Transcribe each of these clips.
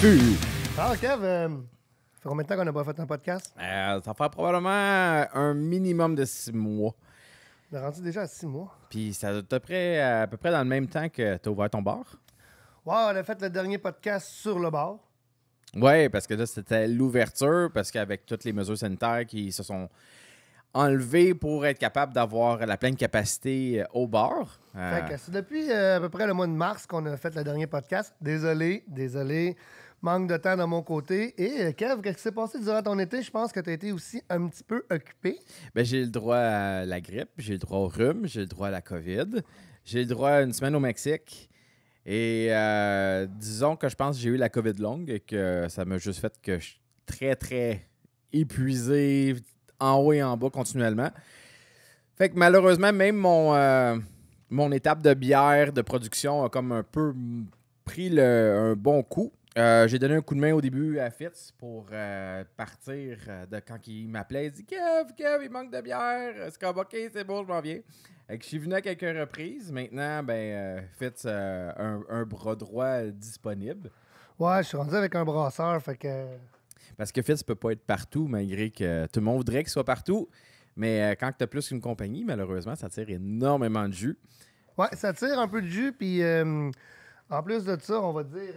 Alors, ah, Kev, euh, ça fait combien de temps qu'on n'a pas fait un podcast? Euh, ça fait probablement un minimum de six mois. On est rendu déjà à six mois. Puis ça à peu près, à peu près dans le même temps que tu as ouvert ton bar. Ouais, on a fait le dernier podcast sur le bar. Oui, parce que là, c'était l'ouverture, parce qu'avec toutes les mesures sanitaires qui se sont enlevées pour être capable d'avoir la pleine capacité euh, au bar. c'est depuis à peu près le mois de mars qu'on a fait le dernier podcast. Désolé, désolé manque de temps de mon côté. Et euh, Kev, qu'est-ce qui s'est passé durant ton été? Je pense que tu as été aussi un petit peu occupé. Ben, j'ai le droit à la grippe, j'ai le droit au rhume, j'ai le droit à la COVID, j'ai le droit à une semaine au Mexique. Et euh, disons que je pense que j'ai eu la COVID longue et que ça m'a juste fait que je suis très, très épuisé, en haut et en bas continuellement. Fait que malheureusement, même mon, euh, mon étape de bière de production a comme un peu pris le, un bon coup. Euh, j'ai donné un coup de main au début à Fitz pour euh, partir euh, de quand il m'appelait. Il dit Kev, Kev, il manque de bière. C'est c'est bon, je m'en viens. Et je suis venu à quelques reprises. Maintenant, ben, Fitz a un, bras droit disponible. Ouais, je suis rendu avec un brasseur. Fait que... Parce que Fitz peut pas être partout, malgré que tout le monde voudrait qu'il soit partout. Mais quand tu as plus qu'une compagnie, malheureusement, ça tire énormément de jus. Ouais, ça tire un peu de jus. Puis en plus de ça, on va dire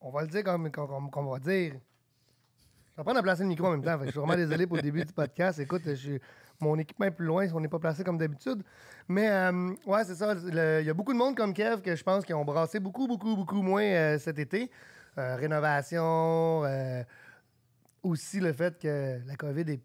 on va le dire comme, on va dire. Je vais prendre à placer le micro en même temps. je suis vraiment désolé pour le début du podcast. Écoute, je mon équipement est plus loin, on n'est pas placé comme d'habitude. Mais euh, ouais, c'est ça. Il y a beaucoup de monde comme Kev que je pense qui ont brassé beaucoup, beaucoup, beaucoup moins euh, cet été. Euh, rénovation, aussi le fait que la COVID est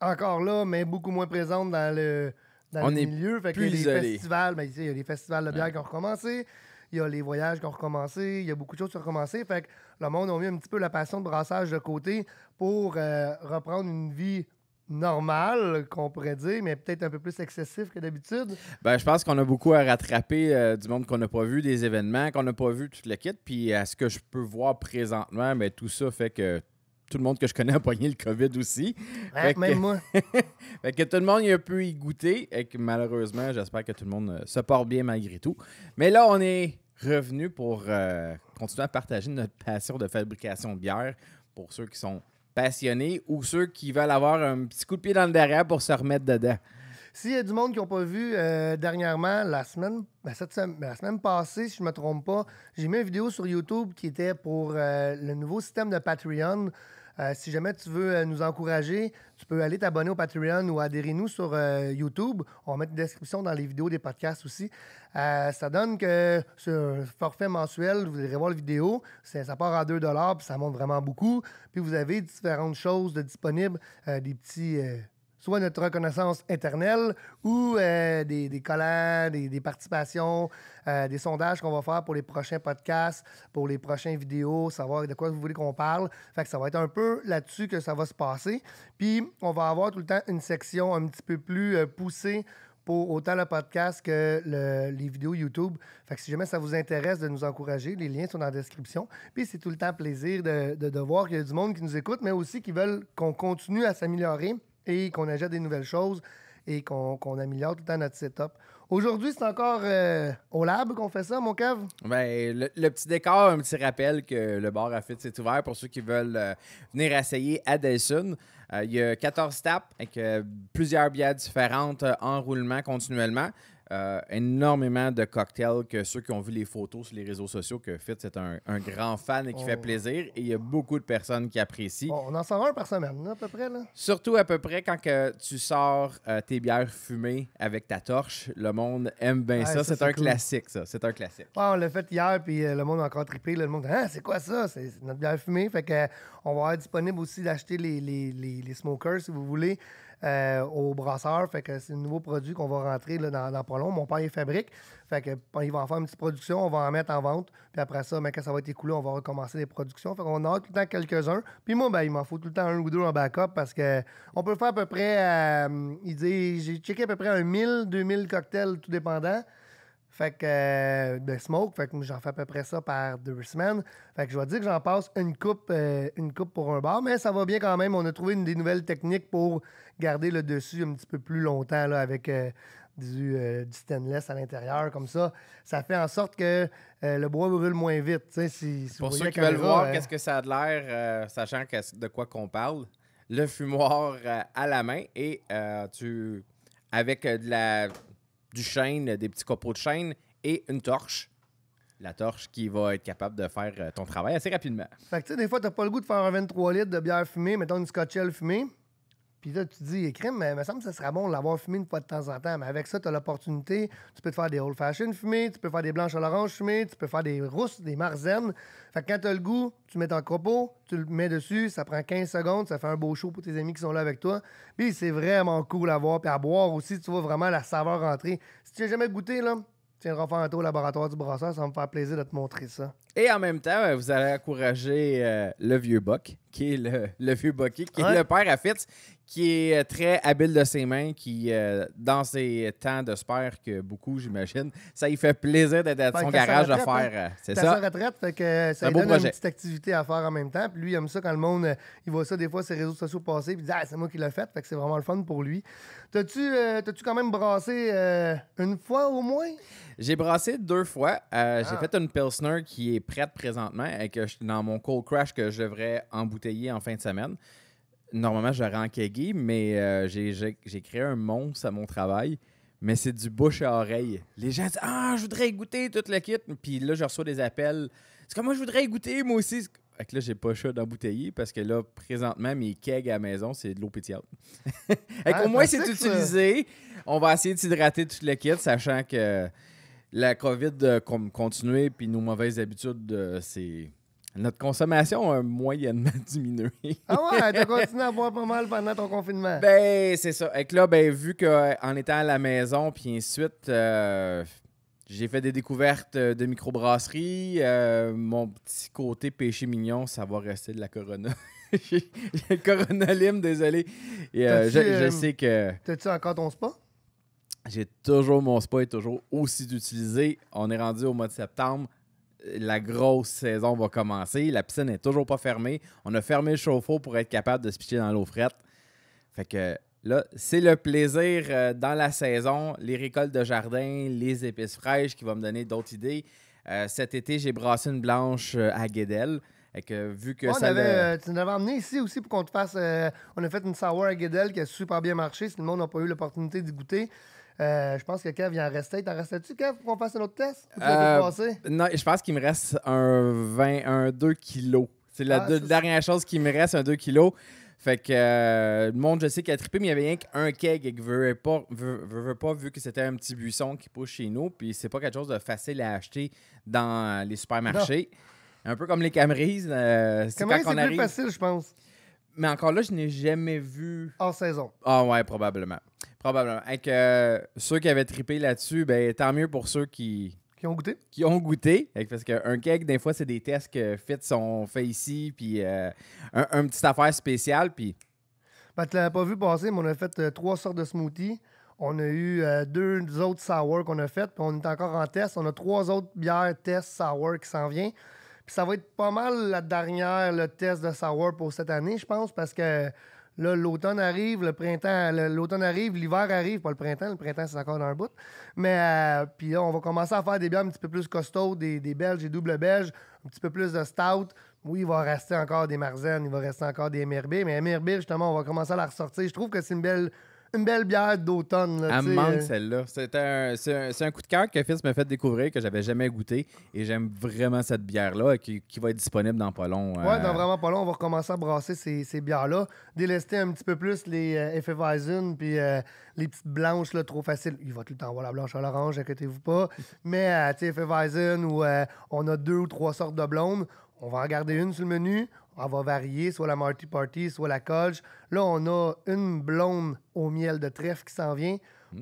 encore là, mais beaucoup moins présente dans le, dans le milieu. Fait les festivals, ben, il y a des festivals de bière qui ont recommencé il y a les voyages qui ont recommencé, il y a beaucoup de choses qui ont recommencé. Fait le monde a mis un petit peu la passion de brassage de côté pour euh, reprendre une vie normale, qu'on pourrait dire, mais peut-être un peu plus excessif que d'habitude. Ben, je pense qu'on a beaucoup à rattraper euh, du monde qu'on n'a pas vu, des événements qu'on n'a pas vu, toute la Puis à ce que je peux voir présentement, mais ben, tout ça fait que tout le monde que je connais a poigné le COVID aussi. même que, moi. fait que tout le monde y a pu y goûter et que malheureusement, j'espère que tout le monde euh, se porte bien malgré tout. Mais là, on est revenu pour euh, continuer à partager notre passion de fabrication de bière pour ceux qui sont passionnés ou ceux qui veulent avoir un petit coup de pied dans le derrière pour se remettre dedans. S'il y a du monde qui n'a pas vu euh, dernièrement, la semaine, ben, cette semaine, ben, la semaine passée, si je ne me trompe pas, j'ai mis une vidéo sur YouTube qui était pour le nouveau système de Patreon euh, si jamais tu veux euh, nous encourager, tu peux aller t'abonner au Patreon ou adhérer nous sur euh, YouTube. On va mettre une description dans les vidéos des podcasts aussi. ça donne que ce forfait mensuel, vous irez voir la vidéo, ça part à 2 puis ça monte vraiment beaucoup. Puis vous avez différentes choses de disponibles, des petits soit notre reconnaissance éternelle ou euh, des, des, collants, des, participations, euh, des sondages qu'on va faire pour les prochains podcasts, pour les prochaines vidéos, savoir de quoi vous voulez qu'on parle. Fait que ça va être un peu là-dessus que ça va se passer. Puis on va avoir tout le temps une section un petit peu plus euh, poussée pour autant le podcast que les vidéos YouTube. Fait si jamais ça vous intéresse de nous encourager, les liens sont dans la description. Puis c'est tout le temps plaisir de, de, de voir qu'il y a du monde qui nous écoute, mais aussi qui veulent qu'on continue à s'améliorer et qu'on ajoute des nouvelles choses et qu'on améliore tout le temps notre setup. Aujourd'hui, c'est encore euh, au lab qu'on fait ça, mon cave? Ben, le, petit décor, un petit rappel que le bar à fit c'est ouvert pour ceux qui veulent euh, venir essayer à Delsun. Euh, il y a 14 taps avec plusieurs bières différentes en roulement continuellement. Euh, énormément de cocktails que ceux qui ont vu les photos sur les réseaux sociaux, que Fit, c'est un, grand fan et qui fait oh. plaisir. Et il y a beaucoup de personnes qui apprécient. on en sort un par semaine, à peu près. Là. Surtout à peu près quand que tu sors euh, tes bières fumées avec ta torche. Le monde aime bien ça. c'est un classique, ça. C'est un classique. Ah, on l'a fait hier, puis euh, le monde a encore trippé. le monde ah, c'est quoi ça? C'est notre bière fumée. Fait que, on va être disponible aussi d'acheter les, les smokers, si vous voulez. Euh, au brasseur. Fait que c'est un nouveau produit qu'on va rentrer dans, dans pas Mon père, il fabrique. Fait que, il va en faire une petite production, on va en mettre en vente. Puis après ça, ben, quand ça va être écoulé, on va recommencer les productions. Fait qu'on a tout le temps quelques-uns. Puis moi, ben, il m'en faut tout le temps un ou deux en backup parce que on peut faire à peu près, euh, il j'ai checké à peu près un 1000, 2000 cocktails, tout dépendant. Fait que euh, de smoke, fait que j'en fais à peu près ça par deux semaines. Fait que je dois dire que j'en passe une coupe, euh, une coupe pour un bar, mais ça va bien quand même. On a trouvé une, des nouvelles techniques pour garder le dessus un petit peu plus longtemps là, avec euh, du, du, stainless à l'intérieur. Comme ça, ça fait en sorte que le bois brûle moins vite. Si, si pour ceux qui veulent voir qu'est-ce que ça a de l'air, sachant que, de quoi qu'on parle, le fumoir à la main et tu avec de la du chêne, des petits copeaux de chêne et une torche. La torche qui va être capable de faire euh, ton travail assez rapidement. Fait que, tu sais, des fois, t'as pas le goût de faire un 23 litres de bière fumée, mettons une scotchelle fumée. Puis là, tu dis, écrime, mais il me semble que ce sera bon de l'avoir fumé une fois de temps en temps. Mais avec ça, tu as l'opportunité. Tu peux te faire des old fashioned fumés, tu peux faire des blanches à l'orange fumées, tu peux faire des rousses, des marzennes. Fait que quand tu as le goût, tu mets ton copeau, tu le mets dessus, ça prend 15 secondes, ça fait un beau show pour tes amis qui sont là avec toi. Puis c'est vraiment cool à voir. Puis à boire aussi, tu vois vraiment la saveur rentrer. Si tu n'as jamais goûté, là, tu viendras faire un tour au laboratoire du brasseur, ça va me faire plaisir de te montrer ça. Et en même temps, vous allez encourager euh, le vieux Buck, qui est le, vieux Bucky, qui est le père à Fitz, qui est euh, très habile de ses mains, qui, euh, dans ses temps de spare que beaucoup, j'imagine, ça lui fait plaisir d'être à son garage à hein. faire. Euh, c'est ça. sa retraite, fait que ça lui donne une petite activité à faire en même temps. lui, il aime ça quand le monde, il voit ça des fois, ses réseaux sociaux passés puis dit Ah, c'est moi qui l'ai fait. Fait que c'est vraiment le fun pour lui. T'as-tu quand même brassé une fois au moins J'ai brassé deux fois. J'ai ah. fait une Pilsner qui est prête présentement et que je, dans mon cold crash que je devrais embouteiller en fin de semaine. Normalement, je rends keggy, mais euh, j'ai créé un monstre à mon travail. Mais c'est du bouche à oreille. Les gens disent Ah, je voudrais goûter toute la kit. Puis là, je reçois des appels. C'est comme moi, je voudrais goûter, moi aussi. Fait que là, j'ai pas chaud d'embouteiller parce que là, présentement, mes kegs à la maison, c'est de l'eau pétillante. fait au ah, moins, c'est utilisé. On va essayer de s'hydrater toute la kit, sachant que la COVID, continue continuer, puis nos mauvaises habitudes, euh, c'est notre consommation a moyennement diminué. ah ouais, t'as continué à boire pas mal pendant ton confinement. Ben, c'est ça. Et que là, ben, vu qu'en euh, étant à la maison, puis ensuite, euh, j'ai fait des découvertes euh, de microbrasserie. mon petit côté péché mignon, ça va rester de la Corona. Corona Lime, désolé. Et, je, sais que... T'as-tu encore ton spa? J'ai toujours mon spa est toujours aussi utilisé. On est rendu au mois de septembre la grosse saison va commencer. La piscine n'est toujours pas fermée. On a fermé le chauffe-eau pour être capable de se pitcher dans l'eau frette. Fait que là, c'est le plaisir euh, dans la saison, les récoltes de jardin, les épices fraîches qui vont me donner d'autres idées. Euh, cet été, j'ai brassé une blanche euh, à Guédel. que, vu que tu nous avais emmené ici aussi pour qu'on te fasse. on a fait une sour à Guédel qui a super bien marché. Si le monde n'a pas eu l'opportunité d'y goûter, euh, je pense que Kev, il en restait. T'en restais-tu, Kev, pour qu'on fasse un autre test? Euh, non, je pense qu'il me reste un 2 kilos. C'est la ah, dernière chose qui me reste, un 2 kilos. Fait que euh, le monde, je sais qu'il a trippé, mais il y avait rien qu'un keg et qu'il veut pas, veut, pas, vu que c'était un petit buisson qui pousse chez nous. Puis c'est pas quelque chose de facile à acheter dans les supermarchés. Un peu comme les Camrys. c'est quand on arrive... plus facile, je pense. Mais encore là, je n'ai jamais vu. En saison. Ah ouais, probablement. Probablement. Avec, ceux qui avaient tripé là-dessus, ben, tant mieux pour ceux qui. Qui ont goûté. Qui ont goûté. Parce qu'un cake, des fois, c'est des tests que Fit sont faits ici, puis euh, une un, petite affaire spéciale. Puis. Ben, tu l'avais pas vu passer, mais on a fait euh, trois sortes de smoothies. On a eu euh, deux autres sour qu'on a faites, puis on est encore en test. On a trois autres bières test sour qui s'en viennent. Puis ça va être pas mal la dernière, le test de sour pour cette année, je pense, parce que Là, l'automne arrive, le printemps, l'automne arrive, l'hiver arrive, pas le printemps, le printemps, c'est encore dans un bout. Mais euh, puis là, on va commencer à faire des biens un petit peu plus costauds, des, belges des double belges, un petit peu plus de stout. Oui, il va rester encore des marzennes, il va rester encore des MRB, mais MRB, justement, on va commencer à la ressortir. Je trouve que c'est une belle une belle bière d'automne. Elle me manque euh. celle-là. C'est un, coup de cœur que Fils m'a fait découvrir que j'avais jamais goûté et j'aime vraiment cette bière-là qui, va être disponible dans pas long. Ouais, dans euh, vraiment pas long, on va recommencer à brasser ces, ces bières-là. Délester un petit peu plus les euh, et puis euh, les petites blanches là, trop faciles. Il va tout le temps voir la blanche à l'orange, inquiétez-vous pas. Mais tu sais, où on a deux ou trois sortes de blondes, on va en garder une sur le menu on va varier, soit la Marty Party, soit la Colge. Là, on a une blonde au miel de trèfle qui s'en vient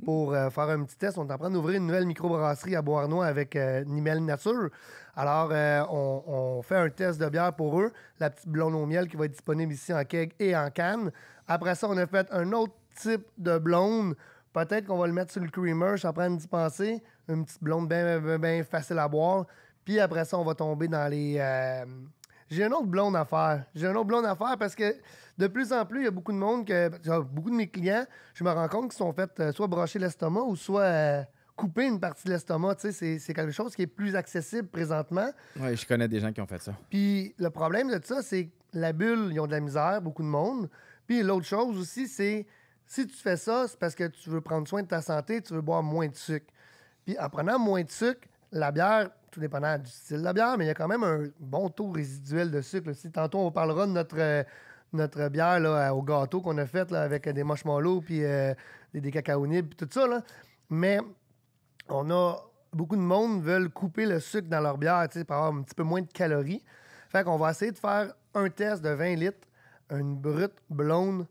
pour euh, faire un petit test. On est en train d'ouvrir une nouvelle microbrasserie à bois avec euh, Nimel Nature. Alors, euh, on, fait un test de bière pour eux, la petite blonde au miel qui va être disponible ici en keg et en canne. Après ça, on a fait un autre type de blonde. Peut-être qu'on va le mettre sur le creamer, je suis en train d'y penser. Une petite blonde bien facile à boire. Puis après ça, on va tomber dans les j'ai un autre blonde à faire. J'ai un autre blonde à faire parce que de plus en plus, il y a beaucoup de monde que. Beaucoup de mes clients, je me rends compte qu'ils sont faits euh, soit brocher l'estomac ou soit. Euh, couper une partie de l'estomac, c'est quelque chose qui est plus accessible présentement. Oui, je connais des gens qui ont fait ça. Puis le problème de ça, c'est la bulle, ils ont de la misère, beaucoup de monde. Puis l'autre chose aussi, c'est si tu fais ça, c'est parce que tu veux prendre soin de ta santé, tu veux boire moins de sucre. Puis en prenant moins de sucre, la bière, tout dépendant du style de la bière, mais il y a quand même un bon taux résiduel de sucre. Si tantôt, on parlera de notre, euh, bière euh, au gâteau qu'on a faite avec euh, des marshmallows, puis des, cacao nibs puis tout ça. Mais on a beaucoup de monde veulent couper le sucre dans leur bière pour avoir un petit peu moins de calories. Fait qu'on va essayer de faire un test de 20 litres, une brute blonde,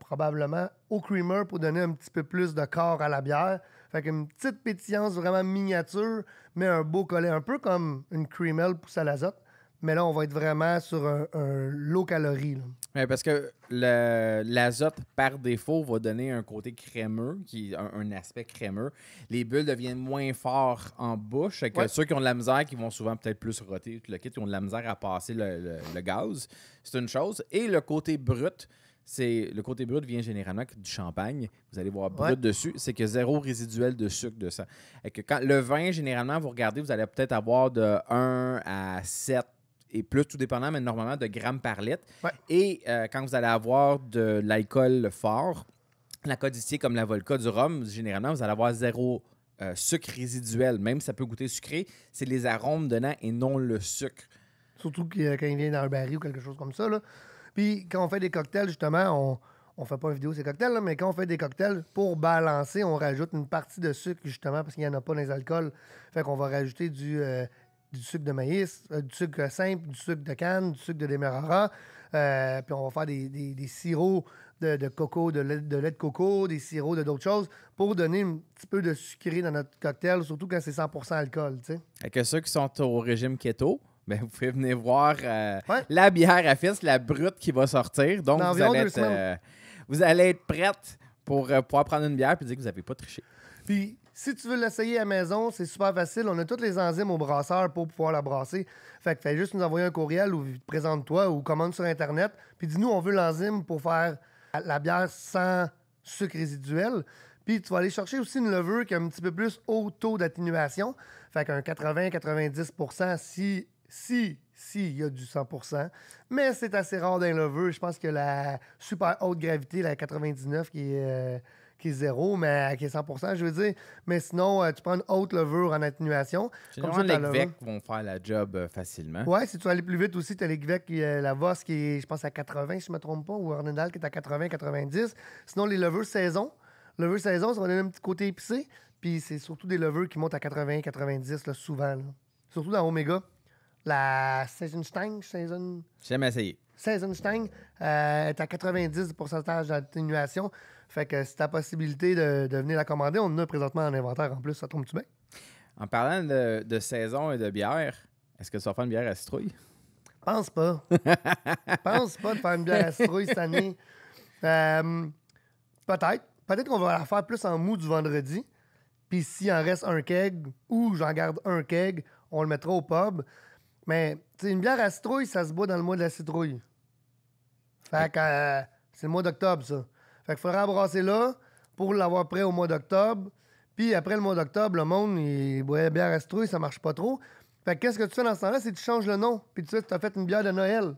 probablement au creamer pour donner un petit peu plus de corps à la bière. Fait qu'une petite pétillance vraiment miniature, mais un beau collet, un peu comme une Creamel pousse à l'azote. Mais là, on va être vraiment sur un, low calorie. parce que l'azote, par défaut, va donner un côté crémeux, qui un, aspect crémeux. Les bulles deviennent moins fortes en bouche. Ceux qui ont de la misère, qui vont souvent peut-être plus roter, le kit, qui ont de la misère à passer le gaz, c'est une chose. Et le côté brut, c'est le côté brut vient généralement du champagne. Vous allez voir brut dessus, c'est que zéro résiduel de sucre de ça. Et que quand le vin, généralement, vous regardez, vous allez peut-être avoir de 1 à 7 et plus, tout dépendant, mais normalement de grammes par litre. Et euh, quand vous allez avoir de l'alcool fort, la Codicier comme la volca du rhum, généralement, vous allez avoir zéro euh, sucre résiduel. Même si ça peut goûter sucré, c'est les arômes dedans et non le sucre. Surtout euh, quand il vient dans un baril ou quelque chose comme ça. Là. Puis quand on fait des cocktails, justement, on ne fait pas une vidéo ces cocktails, mais quand on fait des cocktails, pour balancer, on rajoute une partie de sucre, justement, parce qu'il n'y en a pas dans les alcools. Fait qu'on va rajouter du, euh, du sucre de maïs, euh, du sucre simple, du sucre de canne, du sucre de démerara. Euh, puis on va faire des, sirops de, coco, de lait, de lait de coco, des sirops de d'autres choses pour donner un petit peu de sucré dans notre cocktail, surtout quand c'est 100% alcool. Et que ceux qui sont au régime keto, ben, vous pouvez venir voir euh, la bière à fils, la brute qui va sortir. Donc, euh, vous allez, être, prête pour euh, pouvoir prendre une bière et dire que vous n'avez pas triché. Puis, si tu veux l'essayer à la maison, c'est super facile. On a toutes les enzymes au brasseur pour pouvoir la brasser. Fait que fais juste nous envoyer un courriel ou présente-toi ou commande sur Internet. Puis, dis-nous, on veut l'enzyme pour faire la bière sans sucre résiduel. Puis tu vas aller chercher aussi une levure qui a un petit peu plus haut taux d'atténuation, fait qu'un 80-90 si si, si, il y a du 100%. Mais c'est assez rare d'un lever. Je pense que la super haute gravité, la 99 qui est, euh, qui est zéro, mais qui est 100%, je veux dire. Mais sinon, euh, tu prends une haute levure en atténuation. Comme ça, les GVEC vont faire la job euh, facilement. Ouais, si tu veux aller plus vite aussi, tu as les GVEC, la VOS qui est, je pense, à 80, si je ne me trompe pas, ou Arnendal qui est à 80, 90. Sinon, les levures saison. Levure saison, ça va donner un petit côté épicé. Puis c'est surtout des levures qui montent à 80, 90, le souvent. Surtout dans Omega. La Saison Stein. Saison. J'ai jamais essayé. Saison euh, est à 90 d'atténuation. Fait que c'est la possibilité de, de, venir la commander. On en a présentement en inventaire en plus, ça tombe-tu bien? En parlant de, saison et de bière, est-ce que tu vas faire une bière à citrouille? Pense pas. Pense pas de faire une bière à citrouille cette année. Euh, peut-être. Peut-être qu'on va la faire plus en mou du vendredi. Puis s'il en reste un keg ou j'en garde un keg, on le mettra au pub. Mais, tu une bière à citrouille, ça se boit dans le mois de la citrouille. Fait que euh, c'est le mois d'octobre, ça. Fait qu'il faudra brasser là pour l'avoir prêt au mois d'octobre. Puis après le mois d'octobre, le monde, il boit bière à citrouille, ça marche pas trop. Fait qu'est-ce que tu fais dans ce temps-là, c'est que tu changes le nom. Puis tu sais, tu as fait une bière de Noël.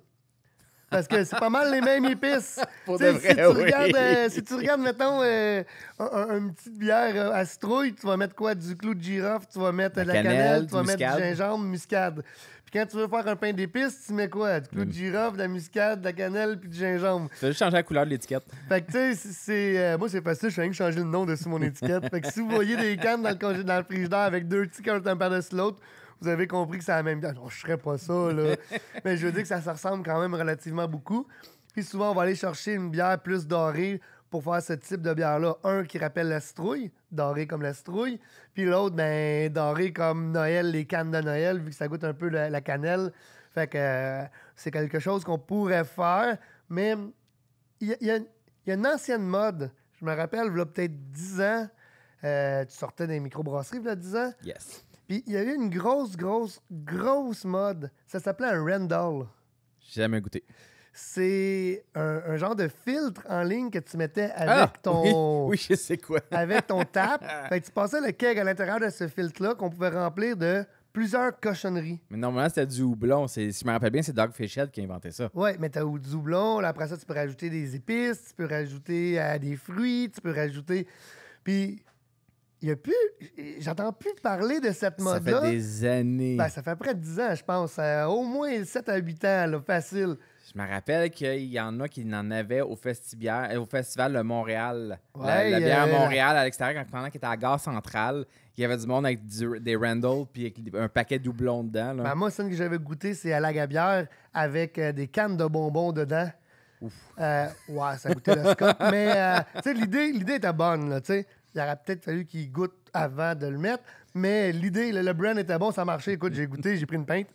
Parce que c'est pas mal les mêmes épices. vrai, si, tu regardes, euh, si tu regardes, mettons, euh, une petite bière à citrouille, tu vas mettre quoi? Du clou de girofle, tu vas mettre de la, cannelle, tu vas mettre du gingembre, muscade. Puis quand tu veux faire un pain d'épices, tu mets quoi? Du clou mm. de girofle, de la muscade, de la cannelle, puis du gingembre. Tu juste changer la couleur de l'étiquette. Fait que tu sais, c'est. Euh, moi, c'est facile, je suis rien changer le nom dessus mon étiquette. fait que si vous voyez des cannes dans le, congé, dans le frigidaire avec deux petits cartes un par-dessus l'autre, vous avez compris que c'est la même bière. Non, je serais pas ça, là. Mais je veux dire que ça se ressemble quand même relativement beaucoup. Puis souvent, on va aller chercher une bière plus dorée pour faire ce type de bière-là. Un qui rappelle la citrouille, doré comme la citrouille, puis l'autre, ben, doré comme Noël, les cannes de Noël, vu que ça goûte un peu la, cannelle. Fait que euh, c'est quelque chose qu'on pourrait faire, mais il y, a une ancienne mode. Je me rappelle, il y a peut-être 10 ans, euh, tu sortais des microbrasseries, il y a 10 ans. Yes. Puis il y avait eu une grosse, grosse, grosse mode. Ça s'appelait un J'ai Jamais goûté c'est un, genre de filtre en ligne que tu mettais ah, avec ton. Oui, je sais quoi. avec ton tap. tu passais le keg à l'intérieur de ce filtre-là qu'on pouvait remplir de plusieurs cochonneries. Mais normalement, c'était du houblon. Si je me rappelle bien, c'est Doug Fischel qui a inventé ça. Oui, mais tu as du houblon. après ça, tu peux rajouter des épices, tu peux rajouter euh, des fruits, tu peux rajouter. Puis il n'y a plus. J'entends plus parler de cette mode-là. Ça fait des années. Ben, ça fait près de 10 ans, je pense. Euh, au moins 7 à 8 ans, facile. Je me rappelle qu'il y en a qui en avaient au, euh, au Festival de Montréal. la, bière à euh, Montréal, à l'extérieur, pendant qu'il était à gare centrale, il y avait du monde avec des Randall puis un paquet de doublons dedans. Là. Ben, moi, celle que j'avais goûté, c'est à la gabière avec euh, des cannes de bonbons dedans. Ouf. ça goûtait le scotch. mais l'idée, était bonne. il aurait peut-être fallu qu'il goûte avant de le mettre. Mais l'idée, le, brand était bon, ça marchait. Écoute, j'ai goûté, j'ai pris une pinte.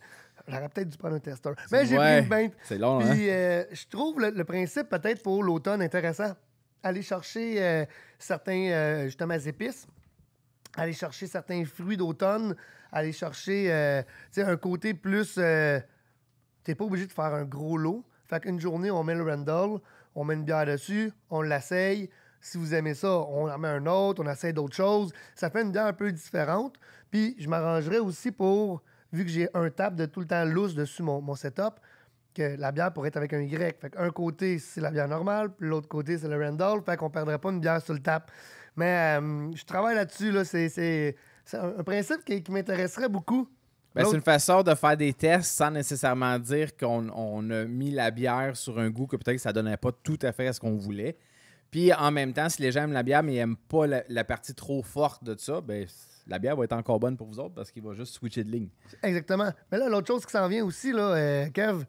J'aurais peut-être dû prendre un tester. Mais j'ai vu une ben, C'est long, Puis, hein? euh, je trouve le, principe, peut-être pour l'automne, intéressant. Aller chercher euh, certains, euh, Justement, justement, épices, aller chercher certains fruits d'automne, aller chercher, tu sais, un côté plus. T'es pas obligé de faire un gros lot. Fait qu'une journée, on met le Randall, on met une bière dessus, on l'asseye. Si vous aimez ça, on en met un autre, on essaye d'autres choses. Ça fait une bière un peu différente. Puis, je m'arrangerais aussi pour vu que j'ai un tap de tout le temps loose dessus mon, setup, que la bière pourrait être avec un Y. Fait un côté, c'est la bière normale, puis l'autre côté, c'est le Randall, Fait qu'on perdrait pas une bière sur le tap. Mais euh, je travaille là-dessus. Là. C'est un, principe qui, m'intéresserait beaucoup. Ben, c'est une façon de faire des tests sans nécessairement dire qu'on a mis la bière sur un goût que peut-être ça donnait pas tout à fait à ce qu'on voulait. Puis en même temps, si les gens aiment la bière mais ils n'aiment pas la, la, partie trop forte de ça, ben la bière va être encore bonne pour vous autres parce qu'il va juste switcher de ligne. Exactement. Mais là, l'autre chose qui s'en vient aussi, là, euh, Kev,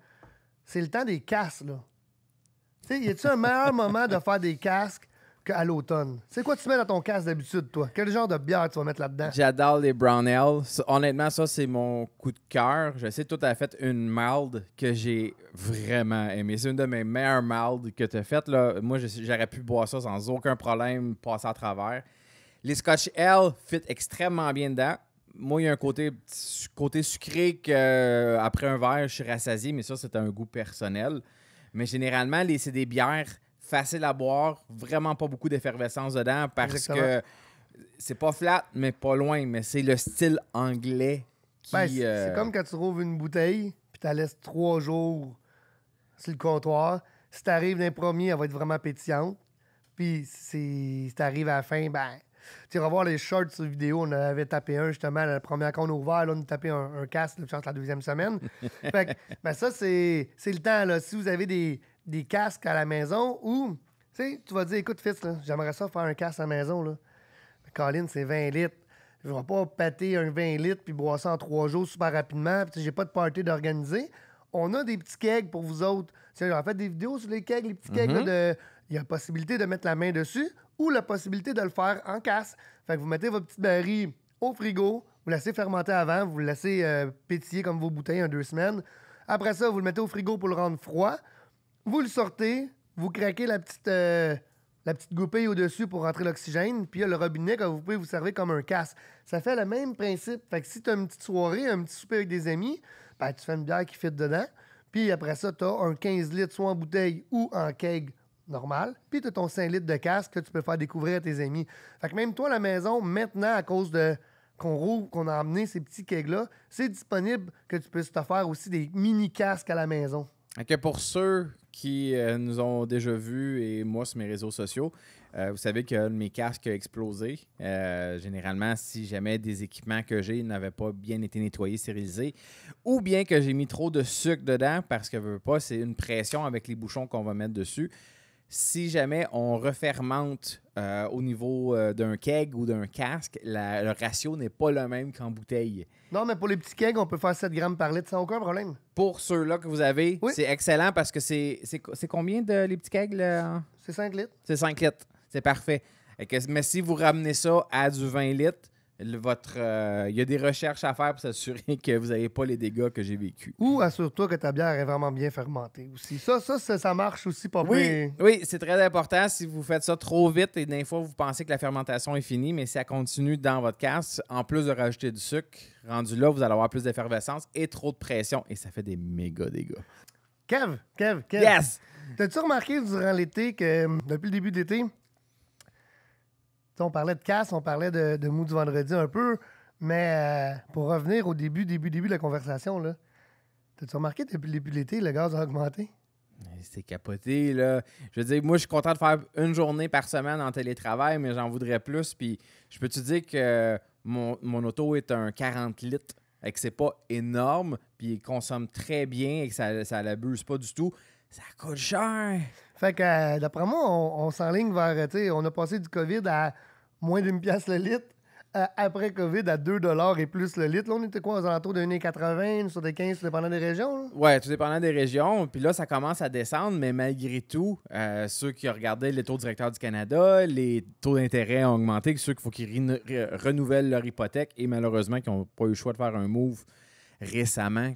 c'est le temps des casques. Là. y a-tu un meilleur moment de faire des casques qu'à l'automne? C'est quoi tu mets dans ton casque d'habitude, toi? Quel genre de bière tu vas mettre là-dedans? J'adore les Brownells. Honnêtement, ça, c'est mon coup de cœur. Je sais tout à fait une malde que j'ai vraiment aimée. C'est une de mes meilleures maldes que tu as faites. Moi, j'aurais pu boire ça sans aucun problème, passer à travers. Les Scotch L fit extrêmement bien dedans. Moi, il y a un côté, côté sucré qu'après euh, après un verre, je suis rassasié, mais ça, c'est un goût personnel. Mais généralement, c'est des bières faciles à boire, vraiment pas beaucoup d'effervescence dedans parce que c'est pas flat, mais pas loin. Mais c'est le style anglais qui. Ben, euh, c'est comme quand tu trouves une bouteille puis tu la laisses trois jours sur le comptoir. Si t'arrives d'un premier, elle va être vraiment pétillante. Puis si t'arrives à la fin, ben, tu vas voir les shorts sur vidéo, on avait tapé un justement, la première qu'on a ouvert, on a tapé un, casque, je pense, la deuxième semaine. fait ben, ça, c'est le temps. Là. Si vous avez des, casques à la maison ou, tu vas dire, écoute, fils, j'aimerais ça faire un casque à la maison. Là. Colin, c'est 20 litres. Je ne vais pas pâter un 20 litres puis boire ça en trois jours super rapidement. Puis j'ai pas de party d'organiser. On a des petits kegs pour vous autres. J'ai en fait des vidéos sur les kegs, les petits kegs mm-hmm. Il y a possibilité de mettre la main dessus ou la possibilité de le faire en casse. Fait que vous mettez votre petit baril au frigo, vous laissez fermenter avant, vous le laissez euh, pétiller comme vos bouteilles en deux semaines. Après ça, vous le mettez au frigo pour le rendre froid. Vous le sortez, vous craquez la petite, euh, la petite goupille au-dessus pour rentrer l'oxygène, puis il y a le robinet que vous pouvez vous servir comme un casse. Ça fait le même principe. Fait que si tu as une petite soirée, un petit souper avec des amis, ben, tu fais une bière qui fait dedans. Puis après ça, tu as un 15 litres soit en bouteille ou en keg normal, puis tu as ton 5 litres de casque que tu peux faire découvrir à tes amis. Fait que même toi, à la maison, maintenant, à cause de qu'on roule, qu'on a amené ces petits kegs-là, c'est disponible que tu puisses te faire aussi des mini-casques à la maison. que pour ceux qui euh, nous ont déjà vus et moi sur mes réseaux sociaux, euh, vous savez que mes casques ont explosé. Euh, généralement, si jamais des équipements que j'ai n'avaient pas bien été nettoyés, stérilisés, ou bien que j'ai mis trop de sucre dedans parce que veux pas, c'est une pression avec les bouchons qu'on va mettre dessus si jamais on refermente euh, au niveau euh, d'un keg ou d'un casque, le ratio n'est pas le même qu'en bouteille. Non, mais pour les petits kegs, on peut faire 7 grammes par litre sans aucun problème. Pour ceux-là que vous avez, c'est excellent parce que c'est, combien de les petits kegs? C'est 5 litres. C'est 5 litres. C'est parfait. mais si vous ramenez ça à du 20 litres, votre, euh, il y a des recherches à faire pour s'assurer que vous n'avez pas les dégâts que j'ai vécu. Ou assure-toi que ta bière est vraiment bien fermentée aussi. Ça, ça, ça, marche aussi pas Oui, oui c'est très important. Si vous faites ça trop vite et des fois vous pensez que la fermentation est finie, mais si ça continue dans votre casse, en plus de rajouter du sucre, rendu là, vous allez avoir plus d'effervescence et trop de pression et ça fait des méga dégâts. Kev, Kev, Kev. Yes! T'as-tu remarqué durant l'été que, euh, depuis le début de l'été on parlait de casse, on parlait de, mou du vendredi un peu, mais euh, pour revenir au début, début, début de la conversation, là, t'as-tu remarqué depuis le début l'été, le gaz a augmenté? C'est capoté, là. Je veux dire, moi, je suis content de faire une journée par semaine en télétravail, mais j'en voudrais plus. Puis, je peux te dire que mon, auto est un 40 litres et que c'est pas énorme, puis il consomme très bien et que ça, la l'abuse pas du tout ça coûte cher. Fait que, euh, d'après moi, on, s'enligne vers, tu on a passé du COVID à moins d'une pièce le litre. Euh, après COVID à 2 et plus le litre. Là, on était quoi, aux alentours de 1,80, sur des 15, tout dépendant des régions? Oui, Ouais, tout dépendant des régions. Puis là, ça commence à descendre, mais malgré tout, euh, ceux qui ont regardé les taux directeurs du Canada, les taux d'intérêt ont augmenté, ceux qu'il faut qu'ils renouvellent leur hypothèque et malheureusement, qui n'ont pas eu le choix de faire un move récemment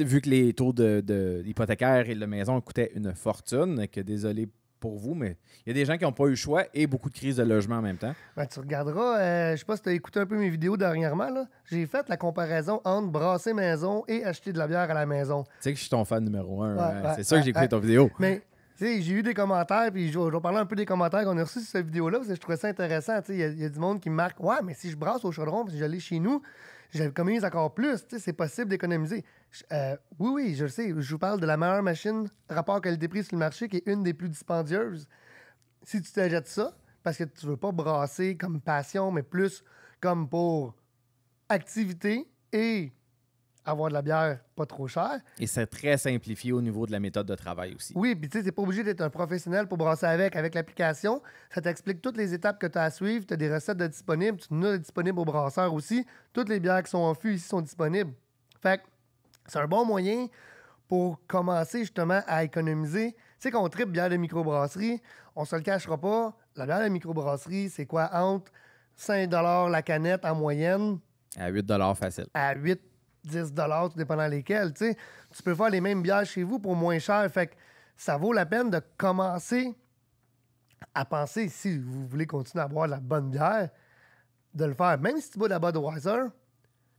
vu, que, les taux de, et de maison coûtaient une fortune, que désolé pour vous, mais il y a des gens qui n'ont pas eu le choix et beaucoup de crises de logement en même temps. Ben, tu regarderas, euh, je sais pas si tu as écouté un peu mes vidéos dernièrement, j'ai fait la comparaison entre brasser maison et acheter de la bière à la maison. Tu sais que je suis ton fan numéro un, hein. c'est ça que j'ai écouté ton vidéo. Mais j'ai eu des commentaires, puis je, vais parler un peu des commentaires qu'on a reçus sur cette vidéo-là, je trouvais ça intéressant. Il y, a du monde qui me marque Ouais, mais si je brasse au chaudron, puis j'allais chez nous, j'économise encore plus. C'est possible d'économiser. Euh, oui, oui, je le sais. Je vous parle de la meilleure machine rapport qualité-prix sur le marché qui est une des plus dispendieuses. Si tu t'achètes ça, parce que tu veux pas brasser comme passion, mais plus comme pour activité et avoir de la bière pas trop chère. Et c'est très simplifié au niveau de la méthode de travail aussi. Oui, puis tu sais, t'es pas obligé d'être un professionnel pour brasser avec. Avec l'application, ça t'explique toutes les étapes que tu as à suivre. Tu as des recettes de disponibles. Tu nous disponibles aux brasseurs aussi. Toutes les bières qui sont en fût ici sont disponibles. Fait que c'est un bon moyen pour commencer justement à économiser. Tu sais, qu'on tripe bière de microbrasserie, on se le cachera pas. La bière de microbrasserie, c'est quoi? Entre 5 la canette en moyenne. À 8 facile. À 8 10 tout dépendant lesquels. Tu peux faire les mêmes bières chez vous pour moins cher. Fait que ça vaut la peine de commencer à penser, si vous voulez continuer à boire la bonne bière, de le faire. Même si tu bois de la Budweiser,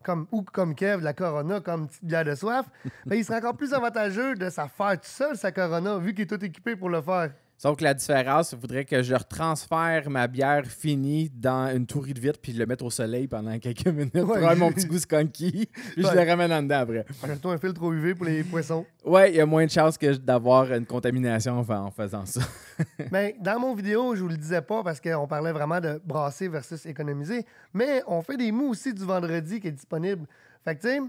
comme, ou comme Kev, la Corona, comme petite bière de soif, ben, il serait encore plus avantageux de ça faire tout seul, sa Corona, vu qu'il est tout équipé pour le faire. Sauf que la différence, il faudrait que je transfère ma bière finie dans une tourie de vitre puis le mettre au soleil pendant quelques minutes pour mon petit goût skunky. puis je le ramène en dedans après. Achète-toi un filtre au UV pour les poissons. Ouais, il y a moins de chances que d'avoir une contamination en faisant ça. ben, dans mon vidéo, je vous le disais pas parce qu'on parlait vraiment de brasser versus économiser, mais on fait des mous aussi du vendredi qui est disponible. Fait que tu sais,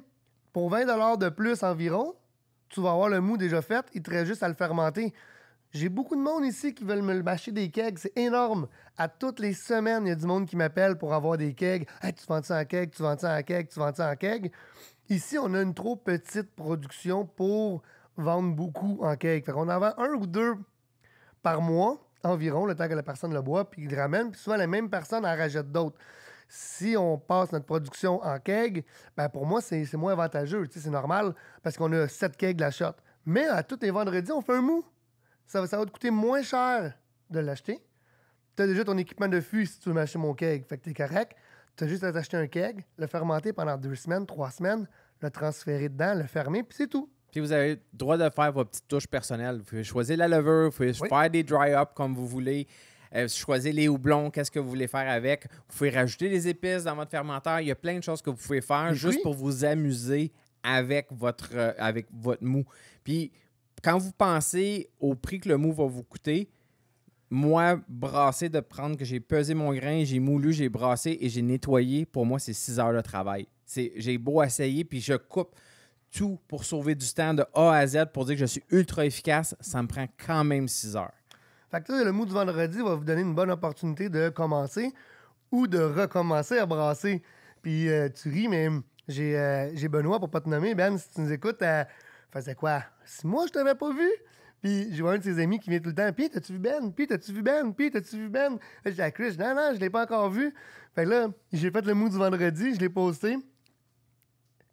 pour 20 de plus environ, tu vas avoir le mou déjà fait, il te reste juste à le fermenter. J'ai beaucoup de monde ici qui veulent me bâcher des kegs. C'est énorme. À toutes les semaines, il y a du monde qui m'appelle pour avoir des kegs. tu vends ça en keg, tu vends ça en keg, tu vends ça en keg. Ici, on a une trop petite production pour vendre beaucoup en keg. On en vend un ou deux par mois environ, le temps que la personne le boit, puis il le ramène. Puis souvent, la même personne en rajoute d'autres. Si on passe notre production en keg, ben pour moi, c'est moins avantageux. C'est normal parce qu'on a 7 kegs la shot. Mais à tous les vendredis, on fait un mou ça, va te coûter moins cher de l'acheter. Tu as déjà ton équipement de fût si tu veux m'acheter mon keg. Fait que t'es correct. Tu as juste à t'acheter un keg, le fermenter pendant deux semaines, trois semaines, le transférer dedans, le fermer, puis c'est tout. Puis vous avez le droit de faire vos petites touches personnelles. Vous pouvez choisir la levure, vous pouvez faire des dry-up comme vous voulez. Euh, choisir les houblons, qu'est-ce que vous voulez faire avec. Vous pouvez rajouter des épices dans votre fermentaire. Il y a plein de choses que vous pouvez faire juste pour vous amuser avec votre, euh, avec votre mou. Puis quand vous pensez au prix que le mou va vous coûter, moi, brasser de prendre que j'ai pesé mon grain, j'ai moulu, j'ai brassé et j'ai nettoyé, pour moi, c'est 6 heures de travail. J'ai beau essayer, puis je coupe tout pour sauver du temps de A à Z pour dire que je suis ultra efficace, ça me prend quand même 6 heures. Fait que le mou du vendredi va vous donner une bonne opportunité de commencer ou de recommencer à brasser. Puis euh, tu ris, mais euh, j'ai Benoît, pour pas te nommer, Ben, si tu nous écoutes, à euh, faisait quoi? Si moi, je t'avais pas vu? Puis je vois un de ses amis qui vient tout le temps. Puis t'as-tu vu Ben? Puis t'as-tu vu Ben? Puis t'as-tu vu Ben? Là, j'ai à Chris, non, non, je l'ai pas encore vu. Fait que là, j'ai fait le mou du vendredi, je l'ai posté.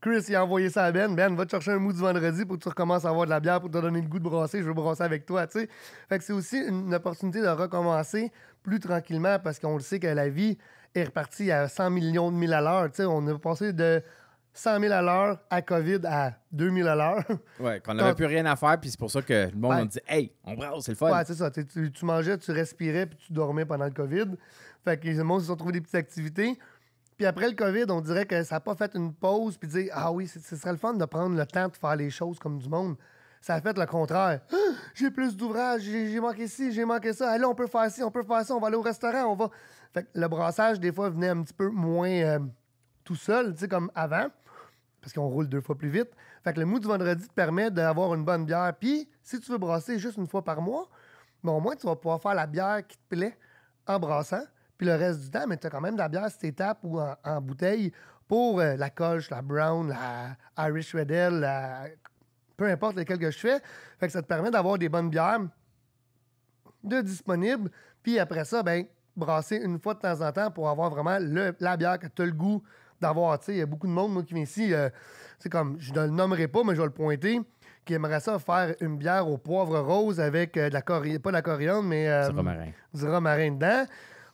Chris, il a envoyé ça à Ben. Ben, va te chercher un mou du vendredi pour que tu recommences à avoir de la bière, pour te donner le goût de brasser. Je veux brasser avec toi, tu sais. Fait que c'est aussi une opportunité de recommencer plus tranquillement parce qu'on le sait que la vie est repartie à 100 millions de milles à l'heure. Tu sais, on a passé de 100 000 à l'heure à COVID à 2 000 à l'heure. Ouais, qu'on n'avait plus rien à faire, puis c'est pour ça que le monde on dit Hey, on brasse, c'est le fun. Ouais, c'est ça. Tu, mangeais, tu respirais, puis tu dormais pendant le COVID. Fait que les gens se sont trouvés des petites activités. Puis après le COVID, on dirait que ça n'a pas fait une pause, puis dire Ah oui, ce serait le fun de prendre le temps de faire les choses comme du monde. Ça a fait le contraire. Ah, j'ai plus d'ouvrages, j'ai manqué ci, j'ai manqué ça. Allez, on peut faire ci, on peut faire ça, on va aller au restaurant, on va. Fait que le brassage, des fois, venait un petit peu moins euh, tout seul, tu sais, comme avant parce qu'on roule deux fois plus vite. Fait que le mou du vendredi te permet d'avoir une bonne bière. Puis, si tu veux brasser juste une fois par mois, bon au moins, tu vas pouvoir faire la bière qui te plaît en brassant. Puis le reste du temps, mais tu as quand même de la bière, si étape ou en, bouteille, pour euh, la Colch, la Brown, la Irish Red peu importe lesquelles que je fais. Fait que ça te permet d'avoir des bonnes bières de disponibles. Puis après ça, ben brasser une fois de temps en temps pour avoir vraiment la bière que tu as le goût d'avoir, tu sais, il y a beaucoup de monde, moi, qui vient ici, euh, c'est comme, je ne le nommerai pas, mais je vais le pointer, qui aimerait ça faire une bière au poivre rose avec euh, de la coriandre, pas de la coriandre, mais euh, du, romarin. dedans.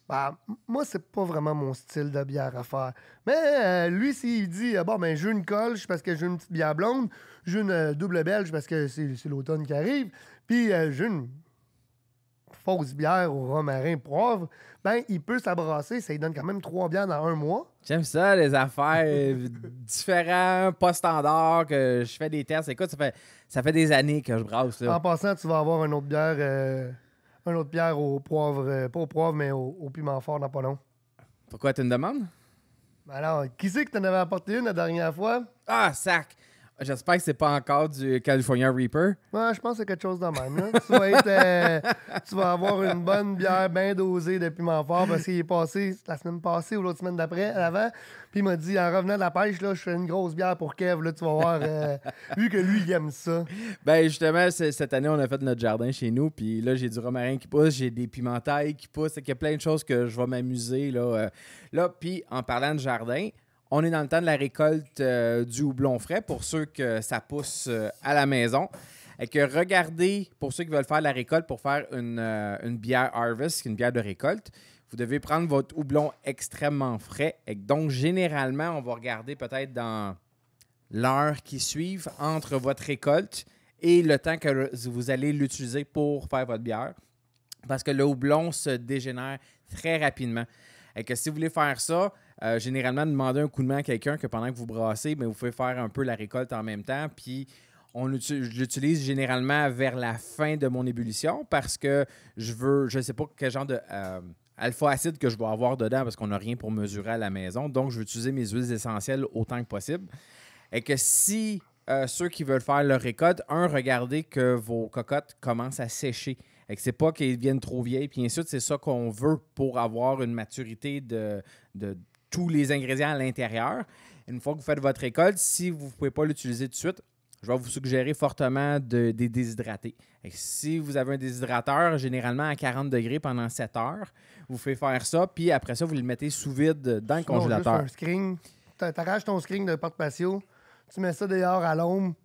Bah, moi, c'est pas vraiment mon style de bière à faire. Mais lui, s'il dit Bon, ben, j'ai une colche parce que j'ai une petite bière blonde, j'ai une double belge parce que c'est l'automne qui arrive, puis j'ai une fausse bière au romarin poivre, ben il peut s'abrasser, ça lui donne quand même trois bières dans un mois. J'aime ça, les affaires différentes, pas standards, que je fais des tests. Écoute, ça fait, ça fait des années que je brasse. ça En passant, tu vas avoir une autre bière, euh, un autre bière au poivre, euh, pas au poivre, mais au, piment fort dans pas long. Pourquoi tu me demandes? Ben alors, qui c'est que t'en avais apporté une la dernière fois? Ah, sac! J'espère que c'est pas encore du California Reaper. Ouais, je pense que c'est quelque chose de même. Euh, tu, vas avoir une bonne bière bien dosée de piment fort parce qu'il est passé la semaine passée ou l'autre semaine d'après, avant. Puis il m'a dit, en revenant de la pêche, là, je fais une grosse bière pour Kev. Là, tu vas voir, euh, vu que lui, il aime ça. Ben justement, cette année, on a fait notre jardin chez nous. Puis là, j'ai du romarin qui pousse, j'ai des pimentailles qui poussent. Il y a plein de choses que je vais m'amuser. Là, euh. puis en parlant de jardin, on est dans le temps de la récolte euh, du houblon frais pour ceux que ça pousse euh, à la maison. Et que regardez, pour ceux qui veulent faire la récolte pour faire euh, une, bière harvest, une bière de récolte, vous devez prendre votre houblon extrêmement frais. Et donc, généralement, on va regarder peut-être dans l'heure qui suit entre votre récolte et le temps que vous allez l'utiliser pour faire votre bière. Parce que le houblon se dégénère très rapidement. Et que si vous voulez faire ça, euh, généralement, demander un coup de main à quelqu'un que pendant que vous brassez, mais ben, vous pouvez faire un peu la récolte en même temps. Puis, on l'utilise généralement vers la fin de mon ébullition parce que je veux, je ne sais pas quel genre de euh, acide que je vais avoir dedans parce qu'on n'a rien pour mesurer à la maison. Donc, je vais utiliser mes huiles essentielles autant que possible. Et que si euh, ceux qui veulent faire leur récolte, un, regardez que vos cocottes commencent à sécher. Et que c'est pas qu'elles deviennent trop vieilles. Puis ensuite, c'est ça qu'on veut pour avoir une maturité de, de tous les ingrédients à l'intérieur. Une fois que vous faites votre récolte, si vous ne pouvez pas l'utiliser tout de suite, je vais vous suggérer fortement de, déshydrater. si vous avez un déshydrateur, généralement à 40 degrés pendant 7 heures, vous faites faire ça, puis après ça, vous le mettez sous vide dans le congélateur. un screen. T'arraches ton screen de porte-patio, tu mets ça dehors à l'ombre,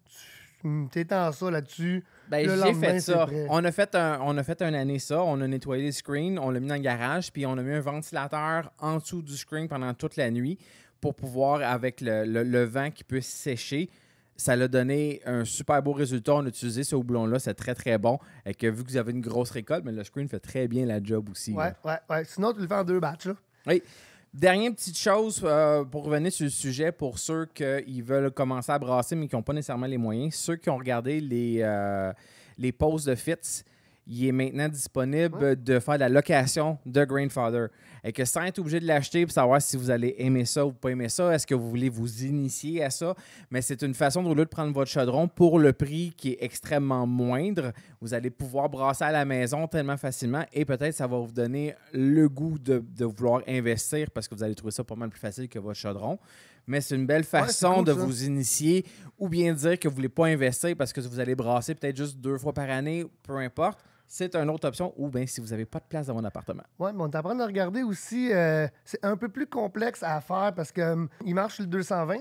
tu étends ça là-dessus, ben, j'ai fait ça. On a fait, un, on a fait un année ça. On a nettoyé le screen, on l'a mis dans le garage, puis on a mis un ventilateur en dessous du screen pendant toute la nuit pour pouvoir, avec le, le, vent qui peut sécher, ça l'a donné un super beau résultat. On a utilisé ce houblon-là, c'est très très bon. Et que vu que vous avez une grosse récolte, mais le screen fait très bien la job aussi. Ouais, ouais, ouais. Sinon, tu le fais en deux batchs. Là. Oui. Dernière petite chose euh, pour revenir sur le sujet pour ceux qui veulent commencer à brasser mais qui n'ont pas nécessairement les moyens. Ceux qui ont regardé les, euh, les de Fitz, il est maintenant disponible de faire de la location de Grandfather. Et que sans être obligé de l'acheter pour savoir si vous allez aimer ça ou pas aimer ça, est-ce que vous voulez vous initier à ça. Mais c'est une façon de, au lieu de prendre votre chaudron pour le prix qui est extrêmement moindre, vous allez pouvoir brasser à la maison tellement facilement et peut-être ça va vous donner le goût de, vouloir investir parce que vous allez trouver ça pas mal plus facile que votre chaudron. Mais c'est une belle façon de vous initier ou bien dire que vous voulez pas investir parce que vous allez brasser peut-être juste deux fois par année, peu importe c'est une autre option ou bien si vous n'avez pas de place dans mon appartement. Oui, mais on t'apprend à regarder aussi. Euh, c'est un peu plus complexe à faire parce qu'il hum, il marche le 220,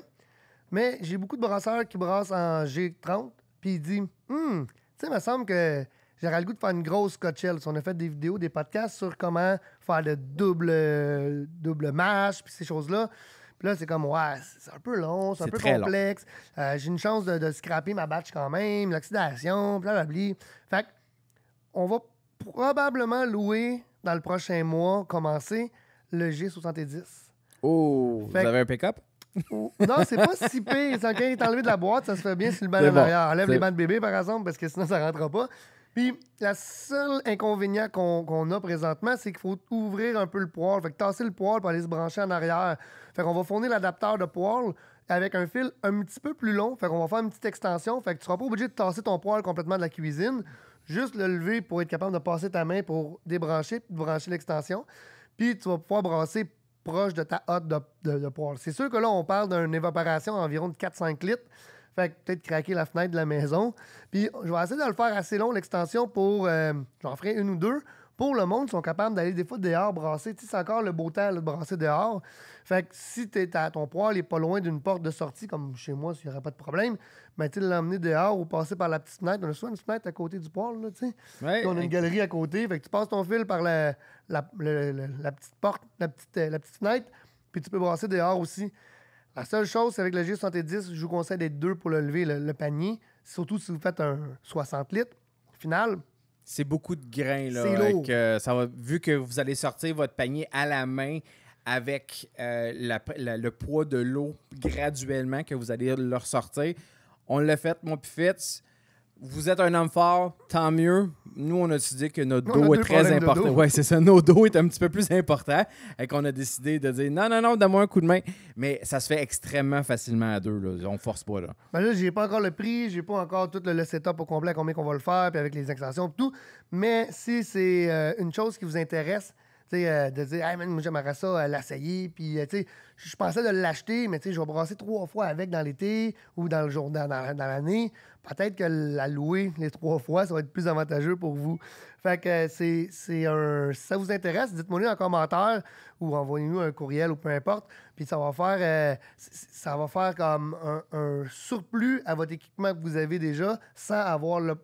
mais j'ai beaucoup de brasseurs qui brassent en G30, puis ils disent Hum, tu sais, il me semble que j'aurais le goût de faire une grosse shell On a fait des vidéos, des podcasts sur comment faire le double, double match, puis ces choses-là. Puis là, c'est comme, ouais, c'est un peu long, c'est un peu complexe. Euh, j'ai une chance de, de, scraper ma batch quand même, l'oxydation, blablabla. Fait que on va probablement louer dans le prochain mois, commencer le G70. Oh, vous avez un pick-up? non, c'est pas si pire. Quand il est enlevé de la boîte, ça se fait bien sur le banc bon. arrière. Enlève les bancs de bébé, par exemple, parce que sinon, ça rentrera pas. Puis, le seul inconvénient qu'on a présentement, c'est qu'il faut ouvrir un peu le poêle. Fait que tasser le poêle pour aller se brancher en arrière. Fait qu'on va fournir l'adapteur de poêle avec un fil un petit peu plus long. Fait qu'on va faire une petite extension. Fait que tu seras pas obligé de tasser ton poêle complètement de la cuisine juste le lever pour être capable de passer ta main pour débrancher, puis brancher l'extension. Puis tu vas pouvoir brasser proche de ta hotte de, de, poêle. C'est sûr que là, on parle d'une évaporation d'environ de 4-5 litres. Fait peut-être craquer la fenêtre de la maison. Puis je vais essayer de le faire assez long, l'extension, pour. Euh, j'en ferai une ou deux pour le monde, ils sont capables d'aller des fois dehors brasser. Tu sais, c'est encore le beau temps de brasser dehors. Fait que si à ton poêle est pas loin d'une porte de sortie, comme chez moi, il n'y aurait pas de problème, mais ben, tu l'emmener dehors ou passer par la petite fenêtre. On a souvent une fenêtre à côté du poêle, tu sais. on a une galerie à côté. Fait que tu passes ton fil par la, petite porte, la petite, euh, la petite fenêtre, puis tu peux brasser dehors aussi. La seule chose, c'est avec le G70, je vous conseille d'être deux pour le lever, le, panier. Surtout si vous faites un 60 litres. Final, c'est beaucoup de grains. Là, euh, ça va, vu que vous allez sortir votre panier à la main avec euh, le poids de l'eau graduellement que vous allez le sortir. on l'a fait, mon Fitz vous êtes un homme fort, tant mieux. Nous, on a dit que notre dos est très important. Oui, c'est ça. Nos dos est un petit peu plus important et qu'on a décidé de dire non, non, non, donne-moi un coup de main. Mais ça se fait extrêmement facilement à deux. Là. On force pas. Là, ben là j'ai pas encore le prix, j'ai pas encore tout le, le, setup au complet, combien qu'on va le faire, puis avec les extensions, et tout. Mais si c'est euh, une chose qui vous intéresse, euh, de dire, mais moi j'aimerais ça euh, l'essayer. Puis, euh, tu sais, je pensais de l'acheter, mais tu sais, je vais brasser trois fois avec dans l'été ou dans le jour, dans, l'année. Peut-être que la louer les trois fois, ça va être plus avantageux pour vous. Fait que c'est, un. Si ça vous intéresse, dites-moi en commentaire ou envoyez-nous un courriel ou peu importe. Puis ça va faire, ça va faire comme un surplus à votre équipement que vous avez déjà sans avoir le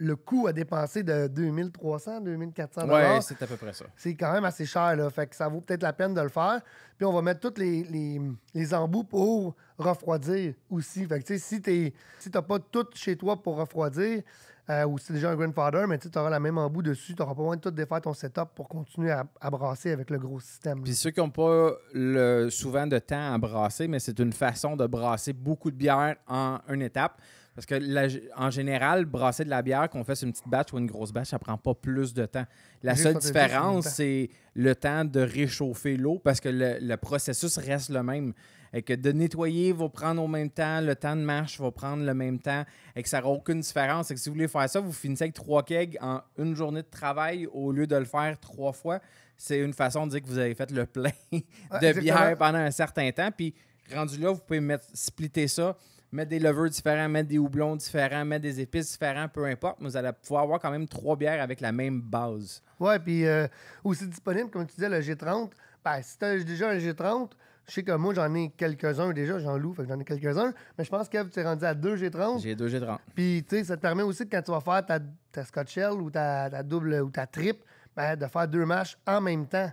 le coût à dépenser de 2300, 2400 Oui, c'est à peu près ça. C'est quand même assez cher, là. Fait que ça vaut peut-être la peine de le faire. Puis on va mettre tous les, les, embouts pour refroidir aussi. Fait que, tu sais, si si t'as pas tout chez toi pour refroidir, euh, ou si c'est déjà un grandfather, mais tu auras la même embout dessus, tu n'auras pas besoin de tout défaire ton setup pour continuer à, brasser avec le gros système. Puis ceux qui n'ont pas le, souvent de temps à brasser, mais c'est une façon de brasser beaucoup de bière en une étape. Parce que en général, brasser de la bière, qu'on fasse une petite batch ou une grosse batch, ça ne prend pas plus de temps. La seule différence, c'est le temps de réchauffer l'eau parce que le, processus reste le même. Et que de nettoyer va prendre au même temps, le temps de marche va prendre le même temps, et que ça n'aura aucune différence. Et que si vous voulez faire ça, vous finissez avec trois kegs en une journée de travail au lieu de le faire trois fois. C'est une façon de dire que vous avez fait le plein de bière pendant un certain temps. Puis rendu là, vous pouvez mettre, splitter ça mettre des levures différents, mettre des houblons différents, mettre des épices différents, peu importe, mais vous allez pouvoir avoir quand même trois bières avec la même base. Ouais, puis euh, aussi disponible, comme tu disais, le G30. Ben, si tu as déjà un G30, je sais que moi, j'en ai quelques-uns déjà, j'en loue, j'en ai quelques-uns. Mais je pense que tu es rendu à deux G30. J'ai deux G30. Puis, tu sais, ça te permet aussi quand tu vas faire ta, ta Scotch ou ta, ta, double ou ta triple, ben, de faire deux matchs en même temps.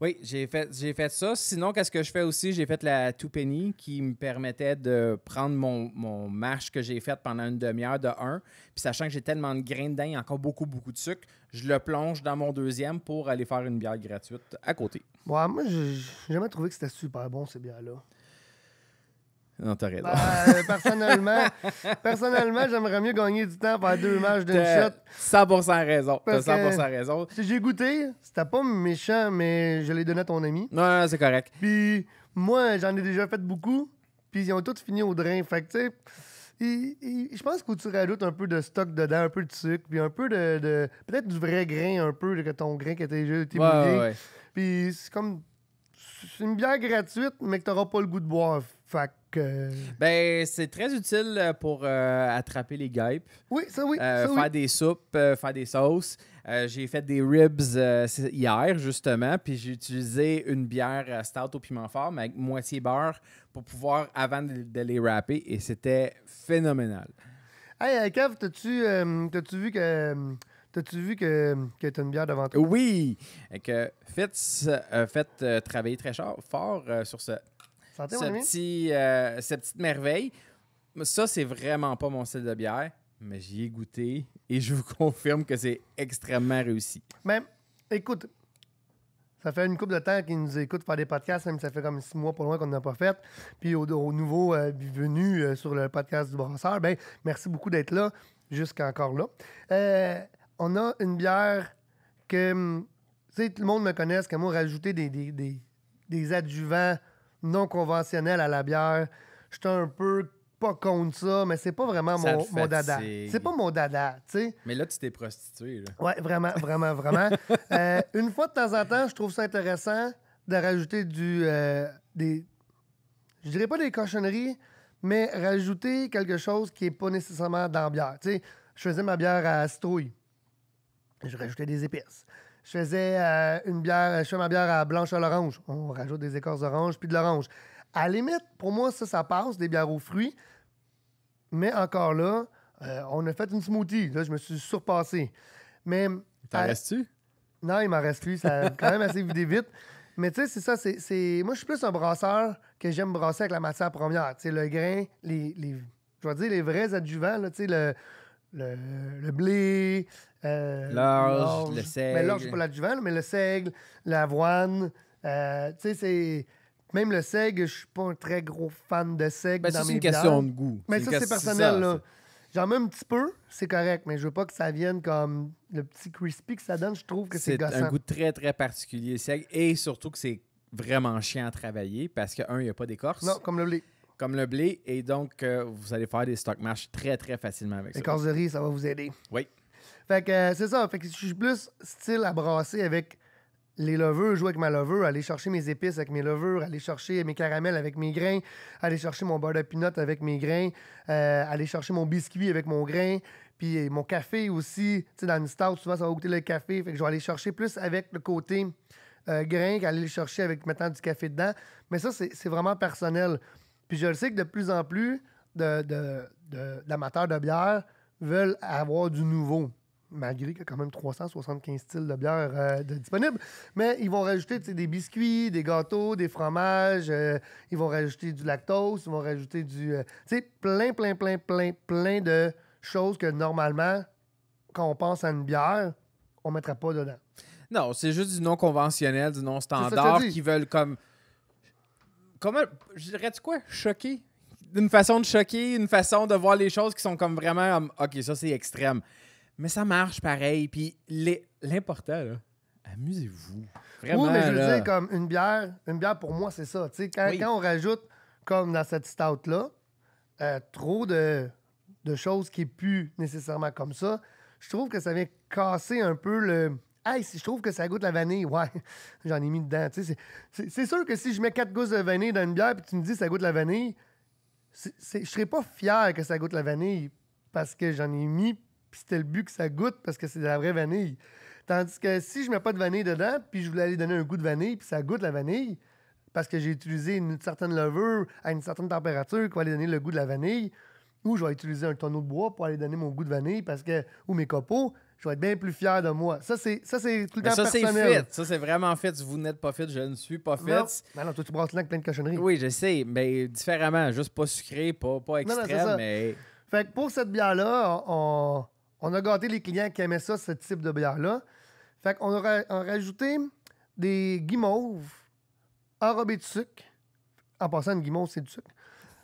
Oui, j'ai fait, j'ai fait ça. Sinon, qu'est-ce que je fais aussi? J'ai fait la Penny qui me permettait de prendre mon, mon marche que j'ai fait pendant une demi-heure de 1. Puis sachant que j'ai tellement de grains de dingue, encore beaucoup, beaucoup de sucre, je le plonge dans mon deuxième pour aller faire une bière gratuite à côté. Moi, moi, j'ai jamais trouvé que c'était super bon, ces bières-là. Non, t'as raison. Bah, euh, personnellement, personnellement j'aimerais mieux gagner du temps par deux matchs d'une shot. 100% raison. T'as 100% raison. Si j'ai goûté, c'était pas méchant, mais je l'ai donné à ton ami. Non, c'est correct. Puis moi, j'en ai déjà fait beaucoup, puis ils ont tous fini au drain. Fait que, tu sais. je pense que tu rajoutes un peu de stock dedans, un peu de sucre, puis un peu de. Peut-être du vrai grain, un peu, de ton grain qui était déjà été Puis c'est comme. C'est une bière gratuite, mais que t'auras pas le goût de boire. Euh, ben, c'est très utile euh, pour euh, attraper les guêpes. Oui, ça oui. faire des soupes, faire des sauces. j'ai fait des ribs hier, justement, puis j'ai utilisé une bière stout au piment fort, mais avec moitié beurre, pour pouvoir, avant de, les rapper, et c'était phénoménal. Hey, Kev, t'as-tu, t'as-tu vu que... T'as-tu vu que, que t'as une bière devant toi? Oui! Et que Fitz a fait travailler très fort sur ce euh, cette petite merveille. Ça, c'est vraiment pas mon style de bière, mais j'y ai goûté et je vous confirme que c'est extrêmement réussi. Mais écoute, ça fait une couple de temps qu'ils nous écoutent faire des podcasts, même ça fait comme six mois pour loin qu'on n'a pas fait. Puis au nouveau euh, venu euh, sur le podcast du Brasseur, ben merci beaucoup d'être là, jusqu'encore là. on a une bière que, hum, tu sais, tout le monde me connaît, que moi, rajouter des, des adjuvants non conventionnel à la bière. Je J'étais un peu pas contre ça, mais c'est pas vraiment mon, dada. C'est pas mon dada, tu sais. Mais là, tu t'es prostitué. vraiment, vraiment, vraiment. Euh, une fois de temps en temps, je trouve ça intéressant de rajouter du. Euh, des, je dirais pas des cochonneries, mais rajouter quelque chose qui est pas nécessairement dans la bière. Tu sais, je faisais ma bière à citrouille. Je rajoutais des épices. Je faisais euh, une bière, je fais ma bière à blanche à l'orange. On rajoute des écorces d'orange puis de l'orange. À la limite, pour moi, ça, ça passe, des bières aux fruits. Mais encore là, euh, on a fait une smoothie. Là, je me suis surpassé. Mais. T'en restes-tu? Non, il m'en reste plus. Ça a quand même assez vidé vite. Mais tu sais, c'est ça. c'est Moi, je suis plus un brasseur que j'aime brasser avec la matière première. Tu sais, le grain, les, les je vais dire les vrais adjuvants, là, le, le, le blé, euh, l'orge, le ben, seigle. Mais l'orge, pas l'adjuvant, mais le seigle, l'avoine. Euh, tu sais, c'est. Même le seigle, je suis pas un très gros fan de seigle ben, dans mes C'est une question de goût. Mais ça, c'est personnel, J'en mets un petit peu, c'est correct, mais je veux pas que ça vienne comme le petit crispy que ça donne. Je trouve que c'est gossant. C'est un goût très, très particulier, seigle, et surtout que c'est vraiment chiant à travailler parce que, un, il n'y a pas d'écorce. Non, comme le blé. Comme le blé, et donc, euh, vous allez faire des stock mash très, très facilement avec ça. Les de ça va vous aider. Oui. Fait que euh, c'est ça. Fait que je suis plus style à brasser avec les levures, jouer avec ma leveur, aller chercher mes épices avec mes levures, aller chercher mes caramels avec mes grains, aller chercher mon beurre de pinot avec mes grains, euh, aller chercher mon biscuit avec mon grain, puis euh, mon café aussi. Tu sais, dans une star, souvent, ça va goûter le café. Fait que je vais aller chercher plus avec le côté grain qu'aller le chercher avec mettant du café dedans. Mais ça, c'est vraiment personnel. Puis je le sais que de plus en plus d'amateurs de, de, de bière veulent avoir du nouveau malgré qu'il y a quand même 375 styles de bière euh, disponibles. Mais ils vont rajouter des biscuits, des gâteaux, des fromages, euh, ils vont rajouter du lactose, ils vont rajouter du... Euh, tu sais, plein, plein, plein, plein, plein de choses que normalement, quand on pense à une bière, on ne mettra pas dedans. Non, c'est juste du non conventionnel, du non standard, qui veulent comme... Comment... Je dirais-tu quoi? choqué d'une façon de choquer, une façon de voir les choses qui sont comme vraiment OK, ça c'est extrême. Mais ça marche pareil. Puis l'important, amusez-vous. Vraiment. Oui, mais je veux dire, comme une bière, une bière pour moi, c'est ça. quand, on rajoute, comme dans cette stout-là, euh, trop de, choses qui puent plus nécessairement comme ça, je trouve que ça vient casser un peu le. Hey, si je trouve que ça goûte la vanille, ouais, j'en ai mis dedans. C'est sûr que si je mets quatre gousses de vanille dans une bière puis tu me dis que ça goûte la vanille, je serais pas fier que ça goûte la vanille parce que j'en ai mis, puis c'était le but que ça goûte parce que c'est de la vraie vanille. Tandis que si je mets pas de vanille dedans, puis je voulais aller donner un goût de vanille, puis ça goûte la vanille, parce que j'ai utilisé une certaine levure à une certaine température pour va aller donner le goût de la vanille, ou je vais utiliser un tonneau de bois pour aller donner mon goût de vanille parce que, ou mes copeaux, tu vas être bien plus fier de moi. Ça, c'est ça c'est tout le temps ça, personnel. Ça, c'est vraiment fait. Vous n'êtes pas fait, je ne suis pas fait. Non, toi, tu brasses là avec plein de cochonneries. Oui, je sais, mais différemment. Juste pas sucré, pas, extrême, Fait que pour cette bière-là, on, a gâté les clients qui aimaient ça, ce type de bière-là. Fait qu'on aurait rajouté des guimauves enrobées de sucre. En passant, une guimauve, c'est du sucre.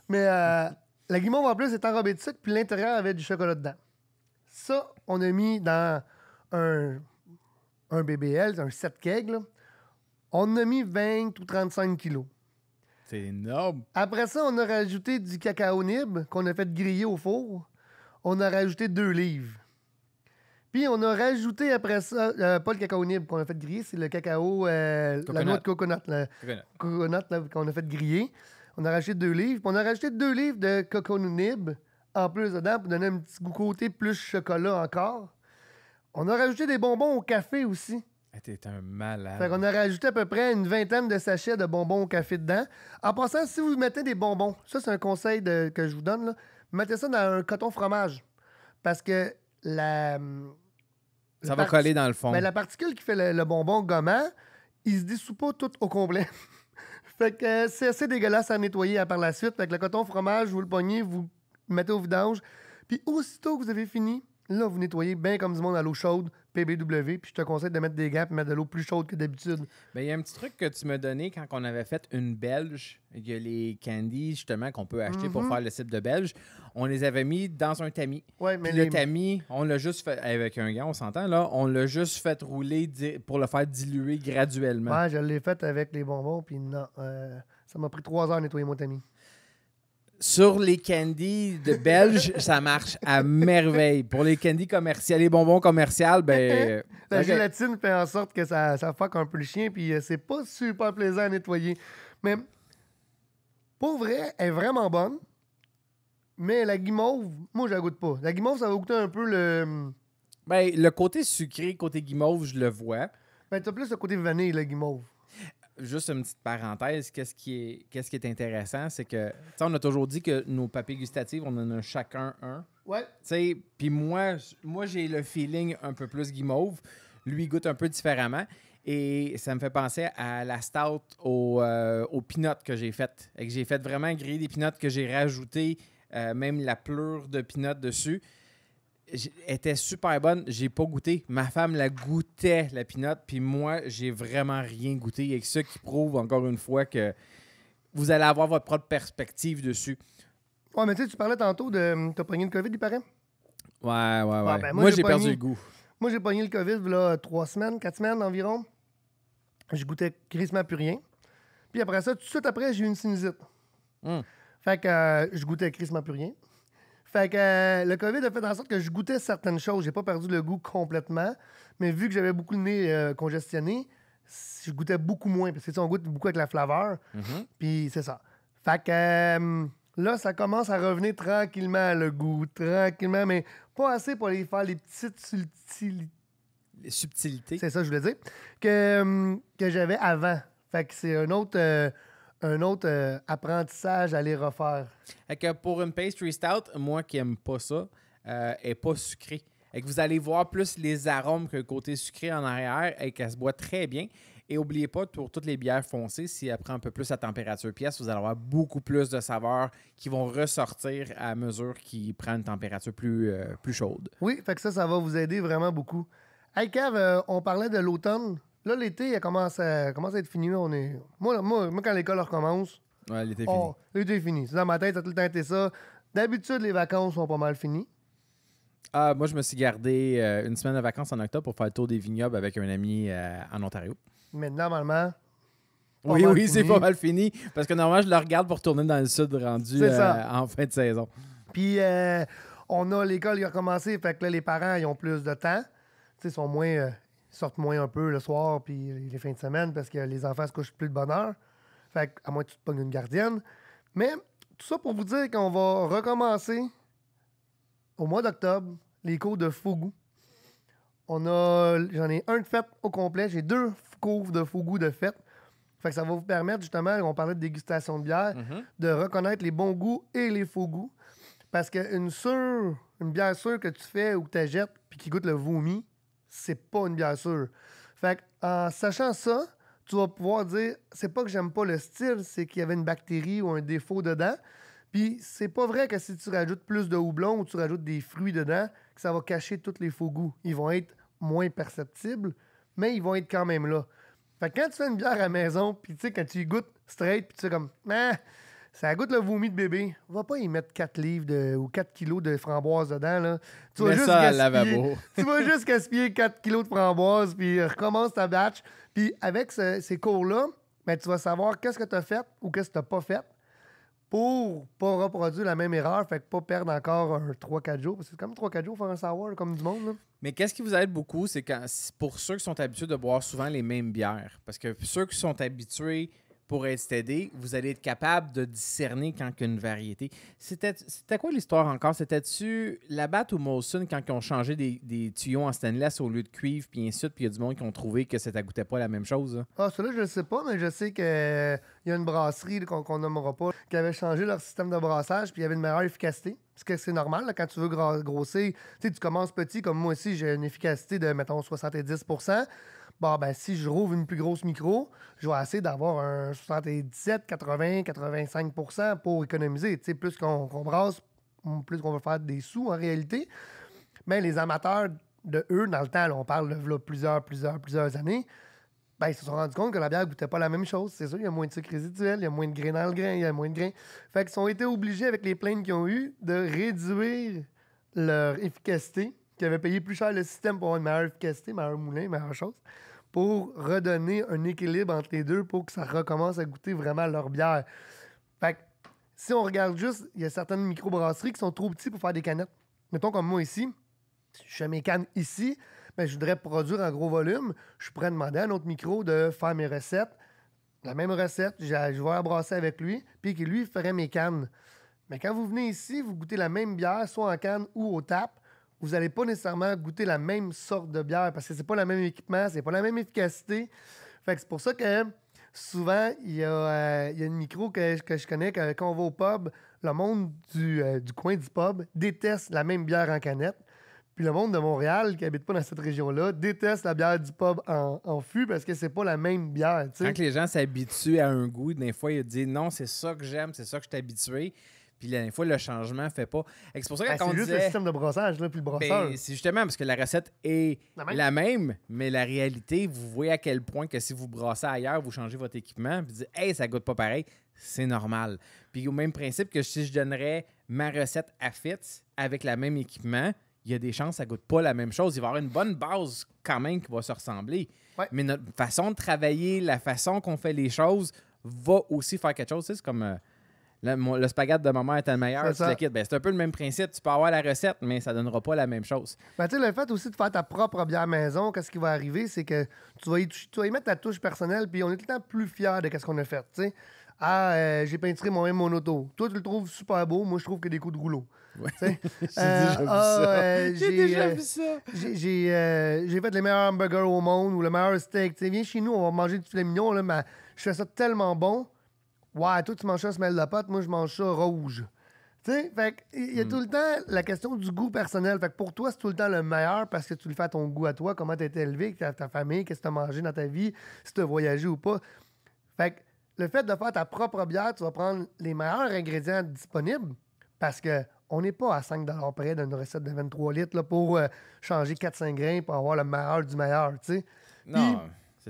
Mais euh, la guimauve, en plus, est enrobée de sucre, puis l'intérieur avait du chocolat dedans. Ça, on a mis dans un, un BBL, un 7 keg, on a mis 20 ou 35 kilos. C'est énorme. Après ça, on a rajouté du cacao nib qu'on a fait griller au four. On a rajouté deux livres. Puis on a rajouté après ça, euh, pas le cacao nib qu'on a fait griller, c'est le cacao, euh, la noix de coconut, coconut, qu'on a fait griller. On a rajouté deux livres. Puis on a rajouté deux livres de coconut nib en plus dedans pour donner un petit goût côté plus chocolat encore. On a rajouté des bonbons au café aussi. Ah, t'es un malade. On a rajouté à peu près une vingtaine de sachets de bonbons au café dedans. En passant, si vous mettez des bonbons, ça c'est un conseil que je vous donne, mettez ça dans un coton fromage. Parce que la. Hum, ça va coller dans le fond. Mais ben, la particule qui fait le, bonbon gommant, il se dissout pas tout au complet. fait que euh, c'est assez dégueulasse à nettoyer par la suite. Fait que le coton fromage, vous le pognez, vous vous mettez au vidange. Puis aussitôt que vous avez fini, là, vous nettoyez bien comme du monde à l'eau chaude, PBW. Puis je te conseille de mettre des gaps mettre de l'eau plus chaude que d'habitude. Bien, il y a un petit truc que tu m'as donné quand on avait fait une belge. Il y a les candies, justement, qu'on peut acheter pour mhm. faire le site de belge. On les avait mis dans un tamis. Ouais, mais le tamis, on l'a juste fait, avec un gant, on s'entend, là, on l'a juste fait rouler pour le faire diluer graduellement. Ouais, je l'ai fait avec les bonbons, puis non. Euh, ça m'a pris trois heures à nettoyer mon tamis sur les candies de Belge, ça marche à merveille. Pour les candies commerciales, les bonbons commerciaux, ben. La euh, gélatine fait en sorte que ça, ça fuck un peu le chien, puis euh, c'est pas super plaisant à nettoyer. Mais pour vrai, elle est vraiment bonne. Mais la guimauve, moi, je la goûte pas. La guimauve, ça va goûter un peu le. Ben, le côté sucré, côté guimauve, je le vois. Ben, t'as plus le côté vanille, la guimauve juste une petite parenthèse, qu'est-ce qui est, qu'est-ce qui est intéressant, c'est que, on a toujours dit que nos papiers gustatives on en a chacun un. Ouais. puis moi, moi j'ai le feeling un peu plus guimauve. Lui, il goûte un peu différemment. Et ça me fait penser à la stout aux euh, pinottes que j'ai faites. Et que j'ai fait vraiment griller des pinottes que j'ai rajouté, euh, même la pleure de pinottes dessus était super bonne. J'ai pas goûté. Ma femme la goûtait, la pinotte, puis moi, j'ai vraiment rien goûté. Et ça qui prouve encore une fois que vous allez avoir votre propre perspective dessus. Ouais, mais tu parlais tantôt de. Hum, t'as pogné le COVID, il paraît? Ouais, ouais, ouais. Ah, ben, moi, j'ai perdu le goût. Moi, j'ai pogné le COVID, là, trois semaines, quatre semaines environ. Je goûtais crissement plus rien. Puis après ça, tout de suite après, j'ai eu une sinusite. Hmm. Fait que euh, je goûtais crissement plus rien. Fait que euh, le COVID a fait en sorte que je goûtais certaines choses. J'ai pas perdu le goût complètement, mais vu que j'avais beaucoup le nez euh, congestionné, je goûtais beaucoup moins. Parce que tu on goûte beaucoup avec la flaveur. Mm-hmm. Puis c'est ça. Fait que euh, là, ça commence à revenir tranquillement, le goût. Tranquillement, mais pas assez pour aller faire les petites subtilités. Les subtilités. C'est ça, je voulais dire. Que, que j'avais avant. Fait que c'est un autre un autre euh, apprentissage à les refaire. Et que pour une pastry stout, moi qui aime pas ça, euh, est pas sucré. Et que vous allez voir plus les arômes que le côté sucré en arrière et qu'elle se boit très bien. Et n'oubliez pas, pour toutes les bières foncées, si elle prend un peu plus à température pièce, vous allez avoir beaucoup plus de saveurs qui vont ressortir à mesure qu'il prend une température plus, euh, plus chaude. Oui, fait que ça, ça va vous aider vraiment beaucoup. Hey on parlait de l'automne. Là, l'été, elle commence à, commence à être fini. On est... moi, quand l'école recommence. Ouais, l'été est oh, fini. L'été est fini. C'est dans ma tête, ça a tout le temps été ça. D'habitude, les vacances sont pas mal finies. Ah, moi, je me suis gardé euh, une semaine de vacances en octobre pour faire le tour des vignobles avec un ami euh, en Ontario. Mais normalement. Oui, oui, c'est pas mal fini. Parce que normalement, je le regarde pour tourner dans le sud rendu euh, en fin de saison. Puis, on a l'école qui a commencé, fait que là, les parents, ils ont plus de temps. Ils sont moins sortent moins un peu le soir puis les fins de semaine parce que les enfants se couchent plus de bonne heure. Fait à moins que tu te pognes une gardienne. Mais tout ça pour vous dire qu'on va recommencer au mois d'octobre les cours de faux On a, j'en ai un de fait au complet. J'ai deux cours de faux goûts de fête. Fait que ça va vous permettre, justement, on parlait de dégustation de bière, mm-hmm. de reconnaître les bons goûts et les faux goûts. Parce qu'une sûre, une bière sûre que tu fais ou que tu jettes puis qui goûte le vomi, c'est pas une bière sûre. Fait en sachant ça, tu vas pouvoir dire c'est pas que j'aime pas le style, c'est qu'il y avait une bactérie ou un défaut dedans. Puis c'est pas vrai que si tu rajoutes plus de houblon ou tu rajoutes des fruits dedans, que ça va cacher tous les faux goûts. Ils vont être moins perceptibles, mais ils vont être quand même là. Fait que quand tu fais une bière à la maison, puis tu sais, quand tu y goûtes straight, puis tu es comme, ah, ça goûte le vomi de bébé. On Va pas y mettre 4 livres ou 4 kilos de framboises dedans. Là. Tu, vas juste ça tu vas juste gaspiller 4 kilos de framboises, puis recommence ta batch. Puis avec ces cours-là, ben, tu vas savoir qu'est-ce que tu as fait ou qu'est-ce que tu n'as pas fait pour pas reproduire la même erreur, fait que pas perdre encore un 3-4 jours. Parce que c'est comme 3-4 jours faire un savoir comme du monde. Mais qu'est-ce qui vous aide beaucoup, c'est pour ceux qui sont habitués de boire souvent les mêmes bières. Parce que ceux qui sont habitués pour être aidé, vous allez être capable de discerner quand qu'une variété. C'était quoi l'histoire encore? C'était-tu Labatt ou Molson quand ils ont changé des, des, tuyaux en stainless au lieu de cuivre, puis ensuite puis il y a du monde qui ont trouvé que ça goûtait pas la même chose? Hein? Ah, ça, cela, je ne sais pas, mais je sais qu'il euh, y a une brasserie qu'on qu nommera pas, qui avait changé leur système de brassage, puis il y avait une meilleure efficacité. Parce que c'est normal, quand tu veux grossir, tu commences petit, comme moi aussi, j'ai une efficacité de, mettons, 70 bon, ben, si je rouvre une plus grosse micro, je vais essayer d'avoir un 77, 80, 85 pour économiser. Tu sais, plus qu'on brasse, plus qu'on va faire des sous en réalité. Mais les amateurs de eux, dans le temps, on parle de plusieurs, plusieurs, plusieurs années, ben, ils se sont rendus compte que la bière goûtait pas la même chose. C'est sûr, il y a moins de sucre résiduel, il y a moins de grain dans le grain, il y a moins de grain Fait qu'ils ont été obligés, avec les plaintes qu'ils ont eues, de réduire leur efficacité, qu'ils avaient payé plus cher le système pour avoir une meilleure efficacité, meilleur moulin, meilleure chose pour redonner un équilibre entre les deux pour que ça recommence à goûter vraiment leur bière. Fait que, si on regarde juste, il y a certaines microbrasseries qui sont trop petites pour faire des canettes. Mettons comme moi ici, je fais mes cannes ici, mais je voudrais produire en gros volume, je pourrais demander à un autre micro de faire mes recettes, la même recette, je vais la brasser avec lui, puis que lui ferait mes cannes. Mais quand vous venez ici, vous goûtez la même bière, soit en canne ou au tap, vous n'allez pas nécessairement goûter la même sorte de bière parce que c'est pas le même équipement, c'est pas la même efficacité. Fait c'est pour ça que souvent, il y, a euh, une micro que, je connais, quand on va au pub, le monde euh, du, coin du pub déteste la même bière en canette. Puis le monde de Montréal, qui habite pas dans cette région-là, déteste la bière du pub en, fût parce que c'est pas la même bière. Quand les gens s'habituent à un goût, des fois, ils disent non, c'est ça que j'aime, c'est ça que je suis habitué. Puis la dernière fois, le changement ne fait pas. C'est pour ça qu'on ah, dit. juste le système de brossage, là, puis le ben, brosseur. c'est justement parce que la recette est la même. mais la réalité, vous voyez à quel point que si vous brossez ailleurs, vous changez votre équipement, vous dites, hey, ça goûte pas pareil, c'est normal. Puis au même principe que si je donnerais ma recette à fit avec le même équipement, il y a des chances que ça goûte pas la même chose. Il va y avoir une bonne base quand même qui va se ressembler. Mais notre façon de travailler, la façon qu'on fait les choses, va aussi faire quelque chose. c'est comme. Euh, le, le spaghetti de ma mère était le meilleur, ben, tu c'est un peu le même principe. Tu peux avoir la recette, mais ça ne donnera pas la même chose. Ben, le fait aussi de faire ta propre bière maison, qu'est-ce qui va arriver, c'est que tu vas, y, mettre ta touche personnelle, puis on est tout le temps plus fier de ce qu'on a fait. Ah, euh, j'ai peinturé moi-même mon auto. Toi, tu le trouves super beau. Moi, je trouve que des coups de rouleau. vu ça. j'ai déjà, vu ça. j'ai fait les meilleurs hamburgers au monde ou le meilleur steak. viens chez nous, on va manger du filet mignon. Là, mais je fais ça tellement bon. Ouais, toi, tu manges ça semelle de pâte, moi, je mange ça rouge. Tu sais, il y a hmm. tout le temps la question du goût personnel. Fait pour toi, c'est tout le temps le meilleur parce que tu le fais à ton goût, à toi, comment tu été élevé, ta, ta famille, qu'est-ce que tu as mangé dans ta vie, si tu as voyagé ou pas. Fait que le fait de faire ta propre bière, tu vas prendre les meilleurs ingrédients disponibles parce que on n'est pas à 5 près d'une recette de 23 litres là, pour euh, changer 4-5 grains pour avoir le meilleur du meilleur, tu sais. Non,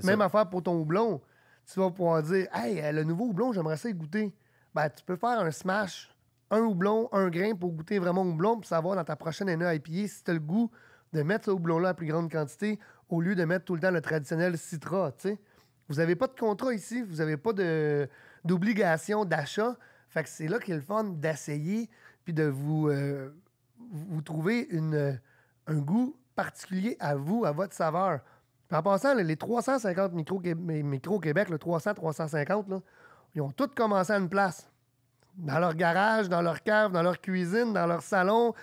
Même affaire pour ton houblon tu vas pouvoir dire Hey, euh, le nouveau houblon, j'aimerais ça y goûter. Ben, tu peux faire un smash, un houblon, un grain pour goûter vraiment houblon, pour savoir dans ta prochaine année si tu as le goût de mettre ce houblon-là à plus grande quantité au lieu de mettre tout le temps le traditionnel citra. Vous n'avez pas de contrat ici, vous n'avez pas d'obligation d'achat. Fait que c'est là qu'il est le fun d'essayer puis de vous, euh, vous trouver un goût particulier à vous, à votre saveur en passant, les 350 Micro-Québec, le 300, 350, ils ont tous commencé à une place. Dans leur garage, dans leur cave, dans leur cuisine, dans leur salon,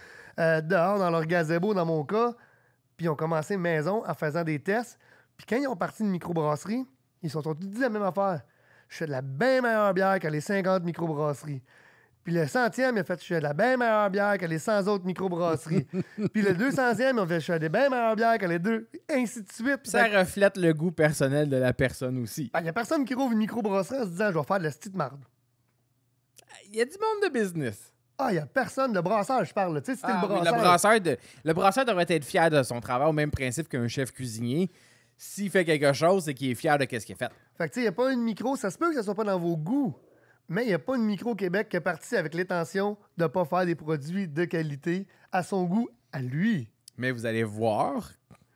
euh, dehors, dans leur gazebo, dans mon cas. Puis ils ont commencé maison en faisant des tests. Puis quand ils ont parti de microbrasserie, ils se sont tous dit la même affaire. Je fais de la bien meilleure bière que les 50 microbrasseries. Puis le centième, il a fait Je suis la bien meilleure bière que les 100 autres microbrasseries. puis le 200e, il a fait Je suis à des bien meilleure bières que les deux. ainsi de suite. Ça reflète le goût personnel de la personne aussi. Ah, il n'y a personne qui rouvre une microbrasserie en se disant Je vais faire de la petite marde. Il y a du monde de business. Ah, il n'y a personne. Le brasseur, je parle. Ah, le brasseur. le, devrait être fier de son travail au même principe qu'un chef cuisinier s'il fait quelque chose, c'est qu'il est fier de ce qu'il a fait. Fait que, il n'y a pas une micro. Ça se peut que ça soit pas dans vos goûts. Mais il n'y a pas de micro-Québec qui est parti avec l'intention de ne pas faire des produits de qualité à son goût, à lui. Mais vous allez voir,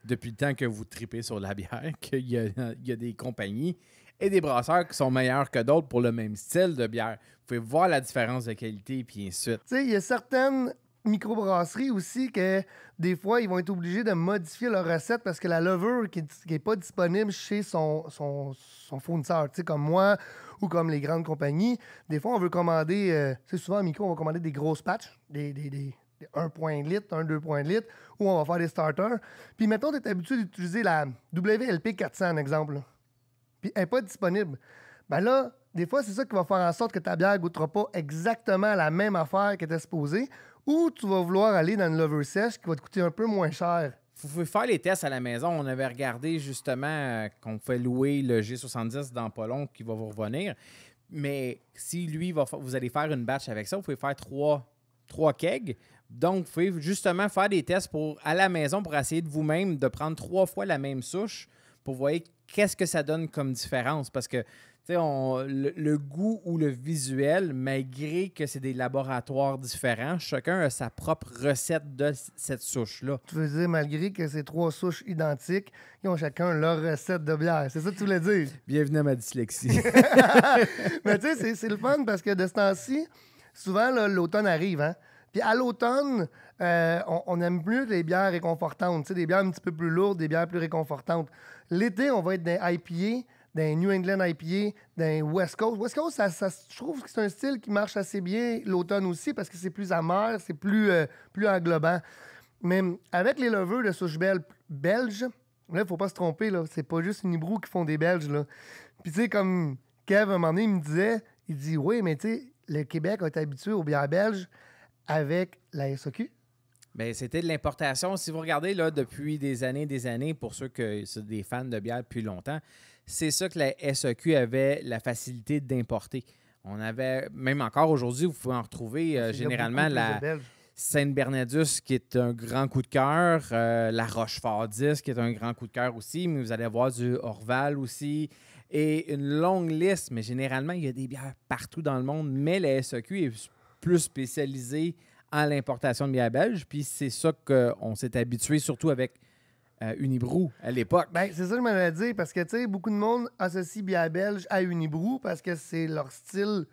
depuis le temps que vous tripez sur la bière, qu'il y, a, des compagnies et des brasseurs qui sont meilleurs que d'autres pour le même style de bière. Vous pouvez voir la différence de qualité puis ensuite... Tu sais, il y a certaines microbrasserie aussi que des fois, ils vont être obligés de modifier leur recette parce que la levure qui n'est pas disponible chez son, son, son fournisseur, comme moi ou comme les grandes compagnies. Des fois, on veut commander, c'est euh, souvent micro, on va commander des grosses patchs, des, des, 1 point de litre, 1, 2 points de litre, ou on va faire des starters. Puis mettons, tu es habitué d'utiliser la WLP 400, en exemple, puis elle n'est pas disponible. Ben là, des fois, c'est ça qui va faire en sorte que ta bière ne goûtera pas exactement la même affaire qu'elle était supposée, ou tu vas vouloir aller dans le lover sèche qui va te coûter un peu moins cher. Vous pouvez faire les tests à la maison. On avait regardé justement euh, qu'on fait louer le G70 dans qui va vous revenir. Mais si lui, va vous allez faire une batch avec ça, vous pouvez faire trois, trois kegs. Donc, vous pouvez justement faire des tests pour, à la maison pour essayer de vous-même de prendre trois fois la même souche pour voir qu'est-ce que ça donne comme différence. Parce que le, goût ou le visuel, malgré que c'est des laboratoires différents, chacun a sa propre recette de cette souche-là. Tu veux dire, malgré que c'est trois souches identiques, ils ont chacun leur recette de bière. C'est ça que tu voulais dire? Bienvenue à ma dyslexie. Mais tu sais, c'est le fun parce que de ce temps-ci, souvent, l'automne arrive. Hein? Puis à l'automne, euh, on, aime mieux les bières réconfortantes, des bières un petit peu plus lourdes, des bières plus réconfortantes. L'été, on va être des IPA, d'un New England IPA, d'un West Coast. West Coast, ça, je trouve que c'est un style qui marche assez bien l'automne aussi parce que c'est plus amer, c'est plus, euh, plus englobant. Mais avec les levures de souche belge, belge là, faut pas se tromper, là. C'est pas juste une hibrou qui font des Belges, là. Puis, tu sais, comme Kev, un moment donné, il me disait, il dit, oui, mais tu sais, le Québec a été habitué aux bières belges avec la SOQ, c'était de l'importation. Si vous regardez là, depuis des années des années, pour ceux qui sont des fans de bière depuis longtemps, c'est ça que la SEQ avait la facilité d'importer. On avait, même encore aujourd'hui, vous pouvez en retrouver ah, euh, généralement la Sainte-Bernadus, qui est un grand coup de cœur, euh, la Rochefort 10, qui est un grand coup de cœur aussi, mais vous allez avoir du Orval aussi, et une longue liste, mais généralement, il y a des bières partout dans le monde, mais la SEQ est plus spécialisée à l'importation de bière belge. Puis c'est ça qu'on s'est habitué, surtout avec euh, Unibrou à l'époque. Ben, c'est ça que je m'allais dire, parce que tu sais, beaucoup de monde associe bière belge à Unibrou parce que c'est leur style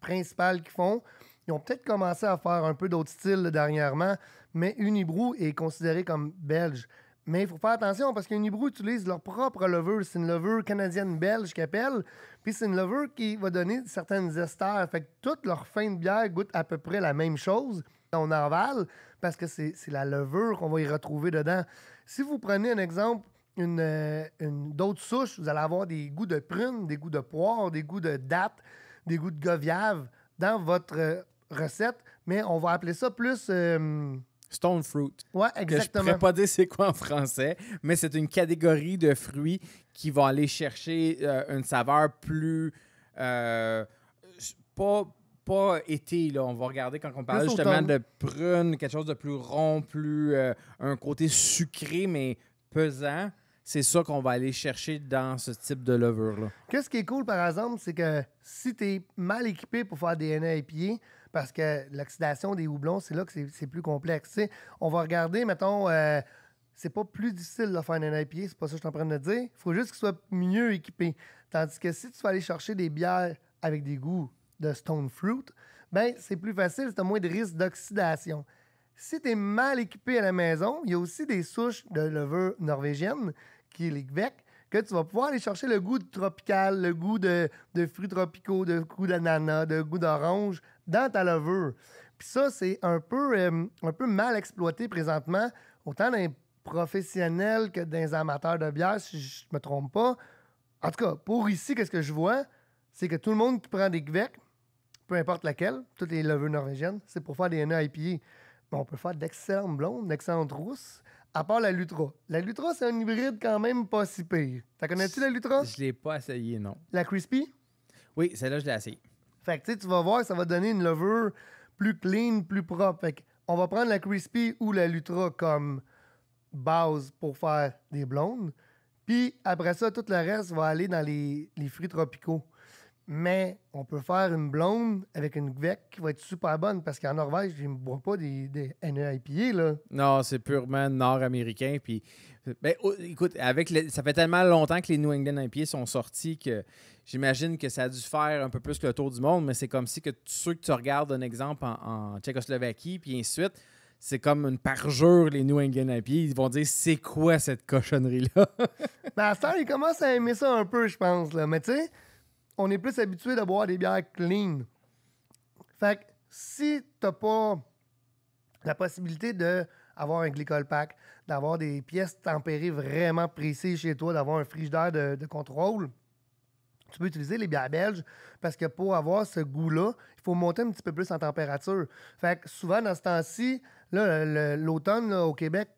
principal qu'ils font. Ils ont peut-être commencé à faire un peu d'autres styles dernièrement, mais Unibrou est considéré comme belge. Mais il faut faire attention parce qu'Unibrou utilise leur propre lover. C'est une levure canadienne-belge qu'appelle, Puis c'est une levure qui va donner certaines esters. Fait que toutes leurs fins de bière goûtent à peu près la même chose on avale parce que c'est la levure qu'on va y retrouver dedans. Si vous prenez un exemple, une, euh, une d'autres souches, vous allez avoir des goûts de prune, des goûts de poire, des goûts de date, des goûts de goviave dans votre euh, recette, mais on va appeler ça plus. Euh, Stone fruit. Ouais, exactement. je ne pourrais pas dire c'est quoi en français, mais c'est une catégorie de fruits qui va aller chercher une saveur plus. pas pas été. Là. On va regarder quand on parle justement de prune, quelque chose de plus rond, plus euh, un côté sucré mais pesant. C'est ça qu'on va aller chercher dans ce type de levure-là. Qu'est-ce qui est cool, par exemple, c'est que si tu es mal équipé pour faire des pieds parce que l'oxydation des houblons, c'est là que c'est plus complexe. on va regarder, mettons, euh, c'est pas plus difficile de faire un IPA, c'est pas ça que je suis en train de dire. Il faut juste qu'il soit mieux équipé. Tandis que si tu vas aller chercher des bières avec des goûts de stone fruit, ben c'est plus facile, c'est moins de risque d'oxydation. Si tu es mal équipé à la maison, il y a aussi des souches de levure norvégienne, qui est les Gvec, que tu vas pouvoir aller chercher le goût tropical, le goût de, de fruits tropicaux, de goût d'ananas, de goût d'orange dans ta levure. Puis ça, c'est un peu, euh, un peu mal exploité présentement, autant dans les professionnels que dans les amateurs de bière, si je ne me trompe pas. En tout cas, pour ici, qu'est-ce que je vois? C'est que tout le monde qui prend des Gvec, peu importe laquelle, toutes les levures norvégiennes, c'est pour faire des nœuds Mais on peut faire d'excellentes blondes, d'excellentes rousses, à part la Lutra. La Lutra, c'est un hybride quand même pas si pire. T'as connais-tu la Lutra? Je l'ai pas essayé, non. La Crispy? Oui, celle-là, je l'ai essayée. Fait que tu vas voir, ça va donner une levure plus clean, plus propre. on va prendre la Crispy ou la Lutra comme base pour faire des blondes. Puis après ça, tout le reste va aller dans les fruits tropicaux mais on peut faire une blonde avec une gvec qui va être super bonne parce qu'en Norvège, je ne bois pas des, des NEIPA. Là. Non, c'est purement nord-américain. Puis, ben, oh, écoute, avec ça fait tellement longtemps que les New England IPA sont sortis que j'imagine que ça a dû faire un peu plus que le tour du monde, mais c'est comme si que ceux que tu regardes, un exemple, en, Tchécoslovaquie, puis ensuite c'est comme une parjure, les New England IPA. Ils vont dire c'est quoi cette cochonnerie-là? ben, ça, ils commencent à aimer ça un peu, je pense. Là. Mais tu sais, on est plus habitué de boire des bières clean. Fait que si t'as pas la possibilité d'avoir un glycol pack, d'avoir des pièces tempérées vraiment précises chez toi, d'avoir un frigidaire de, de contrôle, tu peux utiliser les bières belges parce que pour avoir ce goût-là, il faut monter un petit peu plus en température. Fait que souvent, dans ce temps-ci, l'automne au Québec,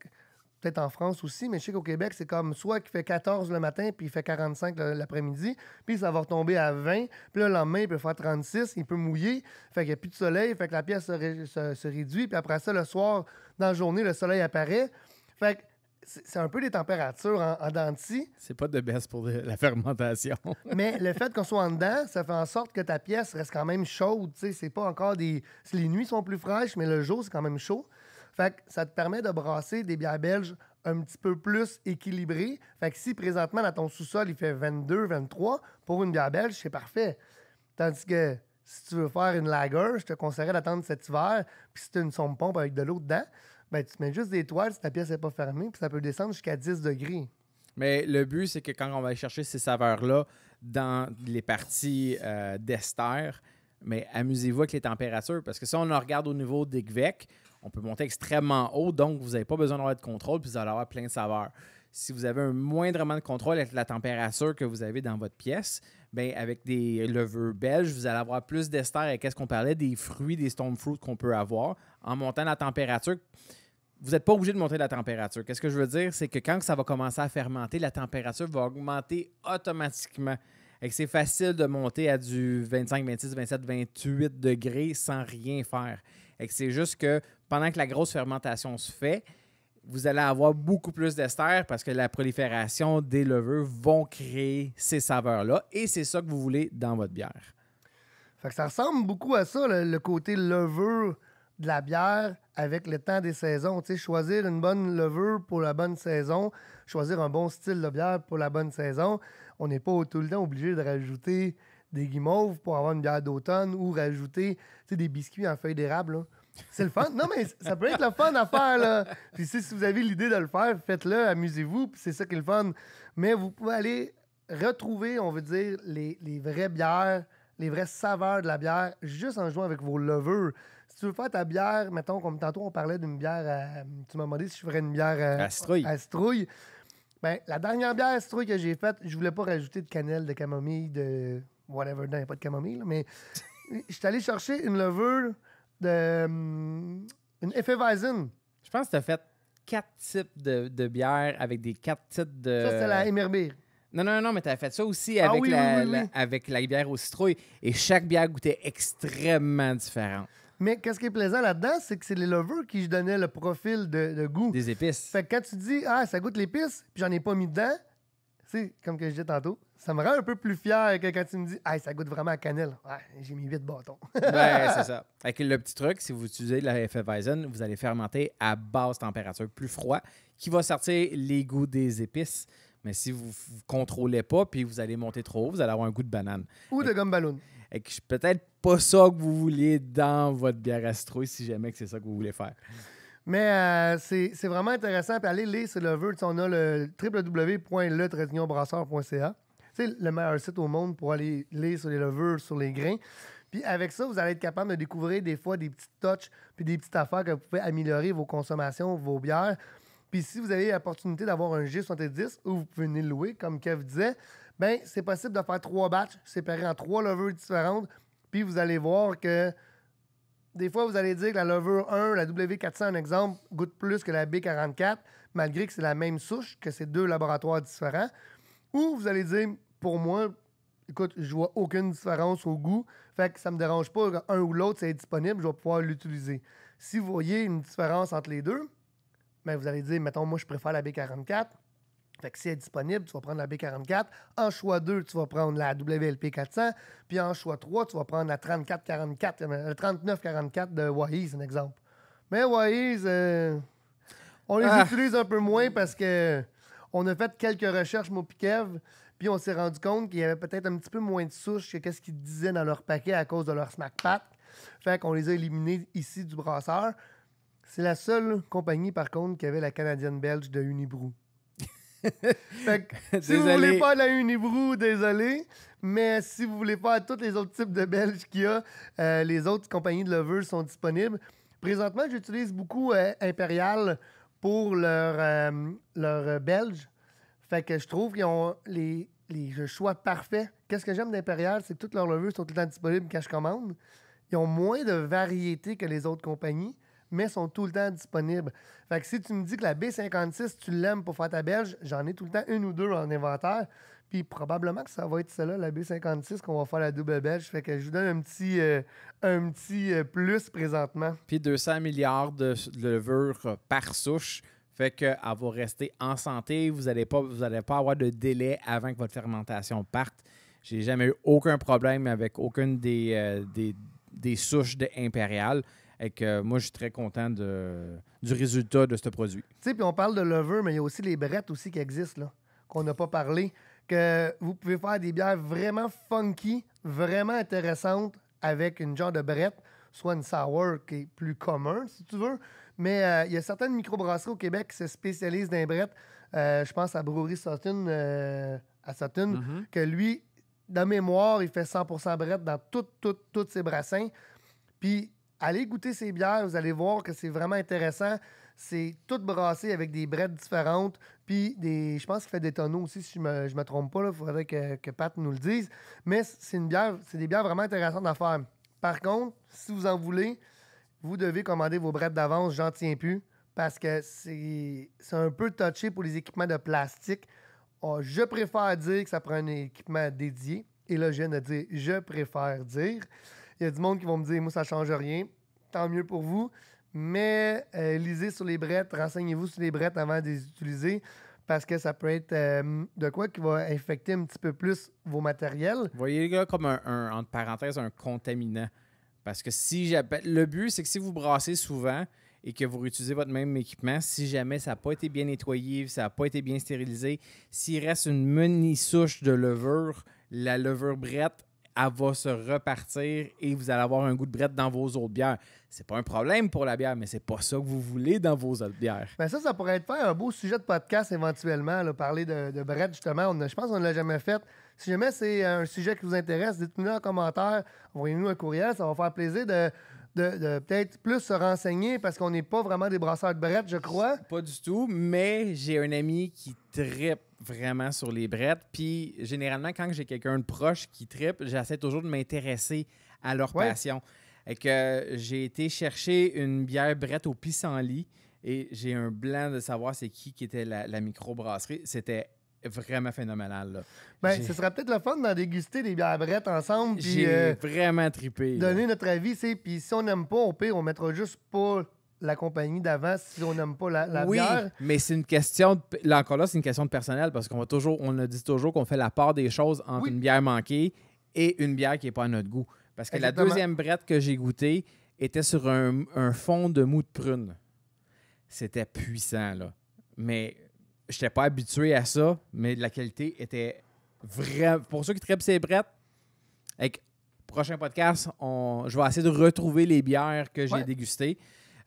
peut en France aussi, mais je sais qu'au Québec, c'est comme soit qu'il fait 14 le matin, puis il fait 45 l'après-midi, puis ça va retomber à 20, puis le lendemain, il peut faire 36, il peut mouiller, fait qu'il n'y a plus de soleil, fait que la pièce se, réduit, puis après ça, le soir, dans la journée, le soleil apparaît. Fait que c'est un peu des températures en, en denti. C'est pas de baisse pour la fermentation. mais le fait qu'on soit en dedans, ça fait en sorte que ta pièce reste quand même chaude. C'est pas encore des. Les nuits sont plus fraîches, mais le jour, c'est quand même chaud. Fait ça te permet de brasser des bières belges un petit peu plus équilibrées. Fait que si présentement, dans ton sous-sol, il fait 22, 23, pour une bière belge, c'est parfait. Tandis que si tu veux faire une lager, je te conseillerais d'attendre cet hiver. Puis si tu as une sonde pompe avec de l'eau dedans, ben, tu mets juste des toiles si ta pièce n'est pas fermée, puis ça peut descendre jusqu'à 10 degrés. Mais le but, c'est que quand on va chercher ces saveurs-là dans les parties euh, mais amusez-vous avec les températures, parce que si on regarde au niveau des GVEC, on peut monter extrêmement haut, donc vous n'avez pas besoin d'avoir de contrôle, puis vous allez avoir plein de saveurs. Si vous avez un moindrement de contrôle avec la température que vous avez dans votre pièce, bien, avec des levures belges, vous allez avoir plus d'ester quest ce qu'on parlait des fruits, des storm fruits qu'on peut avoir en montant la température vous n'êtes pas obligé de monter la température. Qu'est-ce que je veux dire? C'est que quand ça va commencer à fermenter, la température va augmenter automatiquement. Et c'est facile de monter à du 25, 26, 27, 28 degrés sans rien faire. Et c'est juste que pendant que la grosse fermentation se fait, vous allez avoir beaucoup plus d'ester parce que la prolifération des levures vont créer ces saveurs-là et c'est ça que vous voulez dans votre bière. ça ressemble beaucoup à ça, le, le côté levure de la bière avec le temps des saisons. Tu choisir une bonne levure pour la bonne saison, choisir un bon style de bière pour la bonne saison. On n'est pas tout le temps obligé de rajouter des guimauves pour avoir une bière d'automne ou rajouter des biscuits en feuilles d'érable. C'est le fun. Non, mais ça peut être le fun à faire. Puis si, vous avez l'idée de le faire, faites-le, amusez-vous. C'est ça qui est le fun. Mais vous pouvez aller retrouver, on veut dire, les, les vraies bières, les vraies saveurs de la bière juste en jouant avec vos levures. Si tu veux faire ta bière, mettons, comme tantôt, on parlait d'une bière. À, tu m'as demandé si je ferais une bière euh, à, citrouille. Ben, la dernière bière à citrouille que j'ai faite, je voulais pas rajouter de cannelle, de camomille, de whatever. Non, il n'y a pas de camomille, mais je suis allé chercher une levure de. Hum, une Je pense que tu as fait quatre types de, bières avec des quatre types de. Ça, c'est la émerbire. Non, non, non, mais tu as fait ça aussi ah avec, la, avec la bière au citrouille. Et chaque bière goûtait extrêmement différente. Mais qu'est-ce qui est plaisant là-dedans, c'est que c'est les lovers qui donnaient le profil de, goût. Des épices. Fait que quand tu dis, ah, ça goûte l'épice, puis j'en ai pas mis dedans, c'est comme que je disais tantôt, ça me rend un peu plus fier que quand tu me dis, ah, ça goûte vraiment à cannelle. Ouais, j'ai mis 8 bâtons. Ouais, ben, c'est ça. Avec le petit truc, si vous utilisez la vous allez fermenter à basse température, plus froid, qui va sortir les goûts des épices. Mais si vous ne contrôlez pas, puis vous allez monter trop haut, vous allez avoir un goût de banane. Ou de gomme ballon. Et peut-être pas ça que vous voulez dans votre bière astro, si jamais que c'est ça que vous voulez faire. Mais euh, c'est vraiment intéressant. Puis allez lire, sur le levures On a le wwwle C'est le meilleur site au monde pour aller lire sur les levures, sur les grains. Puis avec ça, vous allez être capable de découvrir des fois des petits touches, puis des petites affaires que vous pouvez améliorer vos consommations, vos bières. Puis si vous avez l'opportunité d'avoir un G70 ou vous pouvez le louer, comme Kev disait, ben c'est possible de faire trois batchs séparés en trois levures différentes. Puis vous allez voir que des fois, vous allez dire que la lover 1, la W400, un exemple, goûte plus que la B44, malgré que c'est la même souche, que c'est deux laboratoires différents. Ou vous allez dire, pour moi, écoute, je vois aucune différence au goût. Fait que ça me dérange pas un ou l'autre, c'est disponible, je vais pouvoir l'utiliser. Si vous voyez une différence entre les deux, ben, vous allez dire, mettons, moi, je préfère la B44. Fait que si elle est disponible, tu vas prendre la B44. En choix 2, tu vas prendre la WLP 400. Puis en choix 3, tu vas prendre la 3444, 3944 euh, de Wahiz, un exemple. Mais Waze, euh, on les ah. utilise un peu moins parce que on a fait quelques recherches, Mopikev, puis on s'est rendu compte qu'il y avait peut-être un petit peu moins de souches que qu'est-ce qu'ils disaient dans leur paquet à cause de leur smack pack. Fait qu'on les a éliminés ici du brasseur. C'est la seule compagnie, par contre, qui avait la canadienne belge de Unibrew. fait que, si vous voulez pas la Unibrew, désolé. Mais si vous voulez pas tous les autres types de Belges qu'il y a, euh, les autres compagnies de lovers sont disponibles. Présentement, j'utilise beaucoup euh, Imperial Impérial pour leur, euh, Belge. Fait que je trouve qu'ils ont les, choix parfaits. Qu'est-ce que j'aime d'Impérial, c'est que toutes leurs levures sont tout disponibles quand je commande. Ils ont moins de variété que les autres compagnies mais sont tout le temps disponibles. Fait que si tu me dis que la B56, tu l'aimes pour faire ta belge, j'en ai tout le temps une ou deux en inventaire. Puis probablement que ça va être cela la B56, qu'on va faire la double belge. Fait que je vous donne un petit, euh, un petit euh, plus présentement. Puis 200 milliards de levures par souche. Fait qu'elle va rester en santé. Vous n'allez pas, pas avoir de délai avant que votre fermentation parte. J'ai jamais eu aucun problème avec aucune des, euh, des, souches de et que moi, je suis très content du résultat de ce produit. Tu sais, puis on parle de lover, mais il y a aussi les brettes aussi qui existent, là, qu'on n'a pas parlé. Que vous pouvez faire des bières vraiment funky, vraiment intéressantes avec une genre de brette, soit une sour qui est plus commun, si tu veux. Mais euh, il y a certaines microbrasseries au Québec qui se spécialisent dans les brettes. Euh, je pense à Brewery Sutton, euh, à Sutton, mm-hmm. que lui, de mémoire, il fait 100% brette dans toutes, toutes, tous ses brassins. Puis allez goûter ces bières, vous allez voir que c'est vraiment intéressant. C'est tout brassé avec des brettes différentes, puis des, je pense qu'il fait des tonneaux aussi, si je me, me trompe pas, il faudrait que, Pat nous le dise. Mais c'est une bière, c'est des bières vraiment intéressantes à faire. Par contre, si vous en voulez, vous devez commander vos brettes d'avance, j'en tiens plus, parce que c'est un peu touché pour les équipements de plastique. Ah, je préfère dire que ça prend un équipement dédié. Et là, je viens de dire je préfère dire. Il y a du monde qui vont me dire, moi, ça change rien. Tant mieux pour vous. Mais euh, lisez sur les brettes, renseignez-vous sur les brettes avant de les utiliser parce que ça peut être euh, de quoi qui va infecter un petit peu plus vos matériels. Voyez gars, comme un, entre parenthèses, un contaminant. Parce que si j'appelle. Le but, c'est que si vous brassez souvent et que vous réutilisez votre même équipement, si jamais ça n'a pas été bien nettoyé, ça n'a pas été bien stérilisé, s'il reste une mini souche de levure, la levure brette elle va se repartir et vous allez avoir un goût de brette dans vos autres bières. C'est pas un problème pour la bière, mais c'est pas ça que vous voulez dans vos autres bières. Ben ça, ça pourrait être faire un beau sujet de podcast éventuellement, parler de, de brette justement. On je pense qu'on ne l'a jamais fait. Si jamais c'est un sujet qui vous intéresse, dites-nous en commentaire, envoyez-nous un courriel, ça va faire plaisir de de, peut-être plus se renseigner parce qu'on n'est pas vraiment des brasseurs de brettes, je crois. Pas du tout, mais j'ai un ami qui trippe vraiment sur les brettes. Puis généralement, quand j'ai quelqu'un de proche qui trippe, j'essaie toujours de m'intéresser à leur passion. Et que euh, j'ai été chercher une bière brette au pissenlit et j'ai un blanc de savoir c'est qui qui était la, la microbrasserie. C'était vraiment phénoménal. Là. Ben, ce sera peut-être le fun d'en déguster des bières brettes ensemble. J'ai euh, vraiment tripé. Donner notre avis, c'est. Puis si on n'aime pas, au pire, on mettra juste pas la compagnie d'avant si on n'aime pas la, oui, bière. mais c'est une question, de, là encore là, c'est une question de personnel parce qu'on va toujours, on le dit toujours qu'on fait la part des choses entre une bière manquée et une bière qui n'est pas à notre goût. Parce que la deuxième brette que j'ai goûtée était sur un, fond de mou de prune. C'était puissant, là. Mais j'étais pas habitué à ça, mais la qualité était vraiment. Pour ceux qui trippent ses brettes, avec prochain podcast, je vais essayer de retrouver les bières que j'ai dégustées.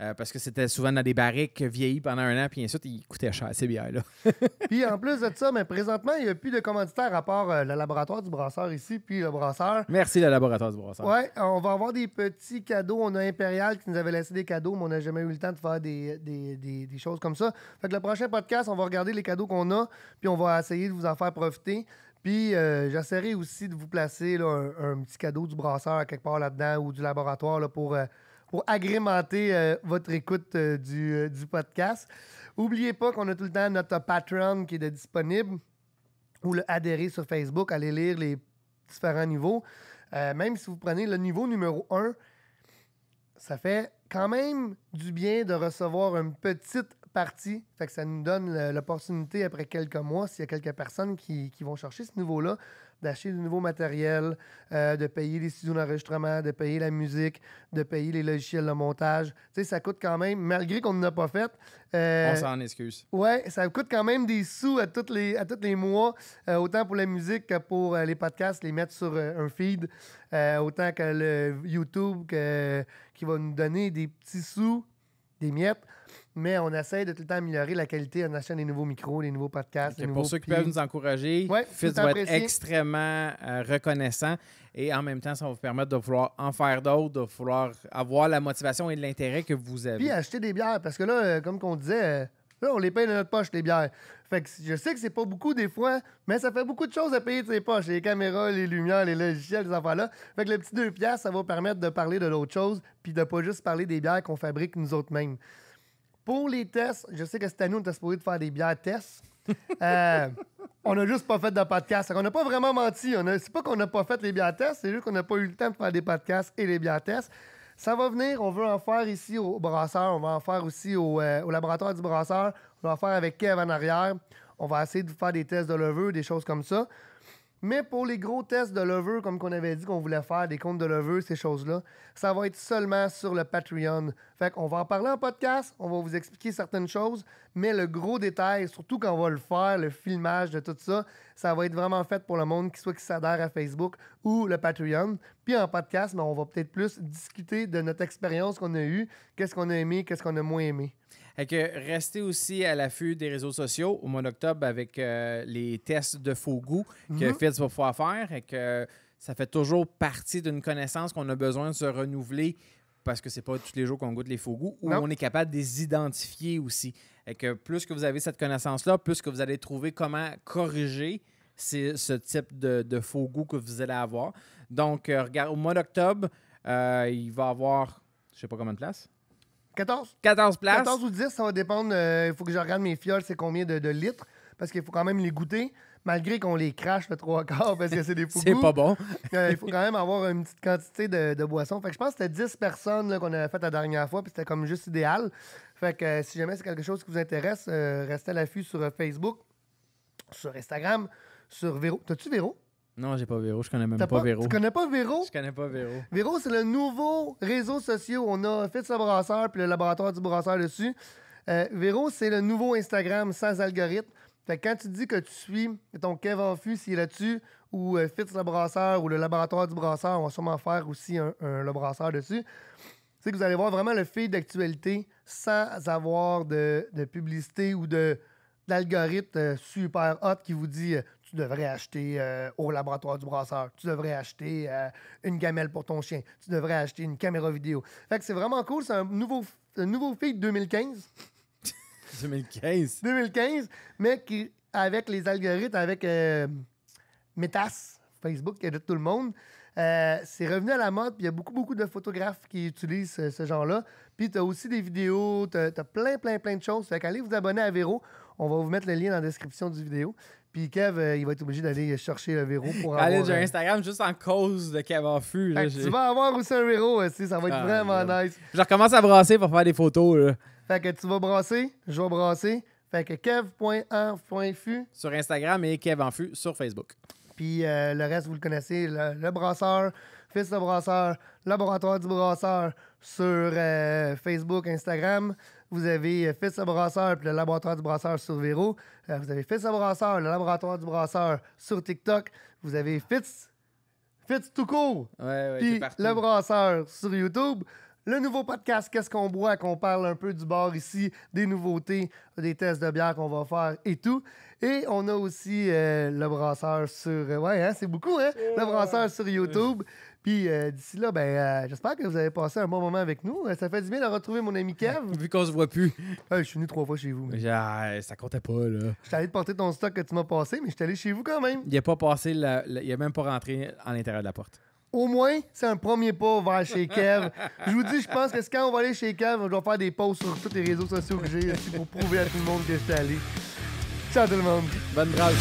Euh, parce que c'était souvent dans des barriques vieillies pendant un an, puis ensuite, ils coûtaient cher, ces bières-là. puis en plus de ça, mais présentement, il n'y a plus de commanditaire à part euh, le laboratoire du brasseur ici, puis le brasseur. Merci, le laboratoire du brasseur. Oui, euh, on va avoir des petits cadeaux. On a Impérial qui nous avait laissé des cadeaux, mais on n'a jamais eu le temps de faire des, choses comme ça. Fait que le prochain podcast, on va regarder les cadeaux qu'on a, puis on va essayer de vous en faire profiter. Puis j'essaierai aussi de vous placer un, petit cadeau du brasseur quelque part là-dedans ou du laboratoire là, pour pour agrémenter euh, votre écoute euh, euh, du, podcast. N'oubliez pas qu'on a tout le temps notre Patreon qui est disponible ou le adhérer sur Facebook, aller lire les différents niveaux. même si vous prenez le niveau numéro 1, ça fait quand même du bien de recevoir une petite partie. Fait que ça nous donne l'opportunité après quelques mois, s'il y a quelques personnes qui vont chercher ce niveau-là, d'acheter du nouveau matériel, euh, de payer les studios d'enregistrement, de payer la musique, de payer les logiciels de montage. Tu sais, ça coûte quand même, malgré qu'on n'a pas fait. Euh, on s'en excuse. Ouais, ça coûte quand même des sous à tous les, à les mois, euh, autant pour la musique que pour les podcasts, les mettre sur un feed, autant que le YouTube qui va nous donner des petits sous des miettes, mais on essaie de tout le temps améliorer la qualité en achetant des nouveaux micros, des nouveaux podcasts. nouveaux pour ceux qui peuvent nous encourager, Fitz va être extrêmement euh, reconnaissant et en même temps, ça va vous permettre de vouloir en faire d'autres, de vouloir avoir la motivation et l'intérêt que vous avez. Puis acheter des bières, parce que là, euh, comme qu'on disait, euh, Là, on les paye de notre poche, les bières. Fait que je sais que c'est pas beaucoup des fois, mais ça fait beaucoup de choses à payer de ses poches. Les caméras, les lumières, les logiciels, les affaires là. Fait que le petit 2 piastres, ça va permettre de parler de l'autre chose, puis de pas juste parler des bières qu'on fabrique nous autres mêmes. Pour les tests, je sais que cette année, on était supposé de faire des bières tests. Euh, on n'a juste pas fait de podcast. On n'a pas vraiment menti. On a, c'est pas qu'on n'a pas fait les bières tests, c'est juste qu'on n'a pas eu le temps de faire des podcasts et les bières tests. Ça va venir, on veut en faire ici au brasseur, on va en faire aussi euh, au, laboratoire du brasseur, on va en faire avec Kev en arrière. On va essayer de faire des tests de levure, des choses comme ça. Mais pour les gros tests de Loveur, comme qu'on avait dit qu'on voulait faire, des comptes de Loveur, ces choses-là, ça va être seulement sur le Patreon. Fait qu'on va en parler en podcast, on va vous expliquer certaines choses, mais le gros détail, surtout quand on va le faire, le filmage de tout ça, ça va être vraiment fait pour le monde qui soit qui s'adhère à Facebook ou le Patreon. Puis en podcast, mais ben, on va peut-être plus discuter de notre expérience qu'on a eue, qu'est-ce qu'on a aimé, qu'est-ce qu'on a moins aimé. Et que restez aussi à l'affût des réseaux sociaux au mois d'octobre avec euh, les tests de faux goûts que mhm. Fitz va pouvoir faire. Et que euh, ça fait toujours partie d'une connaissance qu'on a besoin de se renouveler parce que c'est pas tous les jours qu'on goûte les faux goûts, Ou on est capable de les identifier aussi. Et que plus que vous avez cette connaissance-là, plus que vous allez trouver comment corriger ce type de, de, faux goût que vous allez avoir. Donc, euh, regarde, au mois d'octobre, il va avoir, je sais pas combien de places. 14. 14 places. 14 ou 10, ça va dépendre. Euh, il faut que je regarde mes fioles, c'est combien de, litres, parce qu'il faut quand même les goûter malgré qu'on les crache le trois quarts parce que c'est des fous. c'est pas bon. Euh, il faut quand même avoir une petite quantité de, boissons. Fait que je pense que c'était 10 personnes qu'on avait fait la dernière fois, puis c'était comme juste idéal. Fait que euh, si jamais c'est quelque chose qui vous intéresse, restez à l'affût sur Facebook, sur Instagram, sur Véro. T'as-tu Véro? Non, j'ai pas Véro. Je connais même pas, Véro. Tu connais pas Véro? Je connais pas Véro. Véro, c'est le nouveau réseau social. On a fait le brasseur puis le laboratoire du brasseur dessus. Euh, Véro, c'est le nouveau Instagram sans algorithme. quand tu dis que tu suis ton Kevin Fu est là-dessus, ou euh, Fitz le brasseur, ou le laboratoire du brasseur, on va sûrement faire aussi un, le brasseur dessus. C'est que vous allez voir vraiment le fil d'actualité sans avoir de, publicité ou d'algorithme euh, super hot qui vous dit tu devrais acheter euh, au laboratoire du brasseur, tu devrais acheter euh, une gamelle pour ton chien, tu devrais acheter une caméra vidéo. Fait que c'est vraiment cool, c'est un nouveau, un nouveau feed 2015. 2015. 2015, mais qui, avec les algorithmes, avec euh, Metas, Facebook, qui de tout le monde, c'est revenu à la mode, puis il y a beaucoup, beaucoup de photographes qui utilisent ce, genre-là. Puis tu as aussi des vidéos, tu as, plein, plein, plein de choses. Fait qu'allez vous abonner à Véro. On va vous mettre le lien dans la description du vidéo. Puis Kev, euh, il va être obligé d'aller chercher le verrou pour Allez, avoir... Euh, Instagram juste en cause de Kev en tu vas avoir aussi un verrou euh, aussi, ça va être ah, vraiment nice. Je recommence à brasser pour faire des photos. Fait que tu vas brasser, je vais brasser. Fait que Kev.en.fu sur Instagram et Kev en sur Facebook. Puis le reste, vous le connaissez, le, brasseur, fils de brasseur, laboratoire du brasseur sur Facebook, Instagram. Vous avez fait ce brasseur puis le laboratoire du brasseur sur Véro. Euh, vous avez fait ce brasseur, le laboratoire du brasseur sur TikTok. Vous avez Fitz, Fitz tout court. Ouais, puis le brasseur sur YouTube. Le nouveau podcast, qu'est-ce qu'on boit, qu'on parle un peu du bar ici, des nouveautés, des tests de bière qu'on va faire et tout. Et on a aussi euh, le brasseur sur. Ouais, hein, c'est beaucoup, hein? Le brasseur sur YouTube. Puis euh, d'ici là, ben, euh, j'espère que vous avez passé un bon moment avec nous. Euh, ça fait du bien de retrouver mon ami Kev. Vu qu'on se voit plus. je suis venu trois fois chez vous. Ah, ça comptait pas, là. Je allé te porter ton stock que tu m'as passé, mais je suis allé chez vous quand même. Il a pas passé, la, il a même pas rentré à l'intérieur de la porte. Au moins, c'est un premier pas vers chez Kev. je vous dis, je pense que quand on va aller chez Kev, on vais faire des posts sur tous les réseaux sociaux que j'ai pour prouver à tout le monde que je suis allé. Ciao tout le monde. Bonne grâce.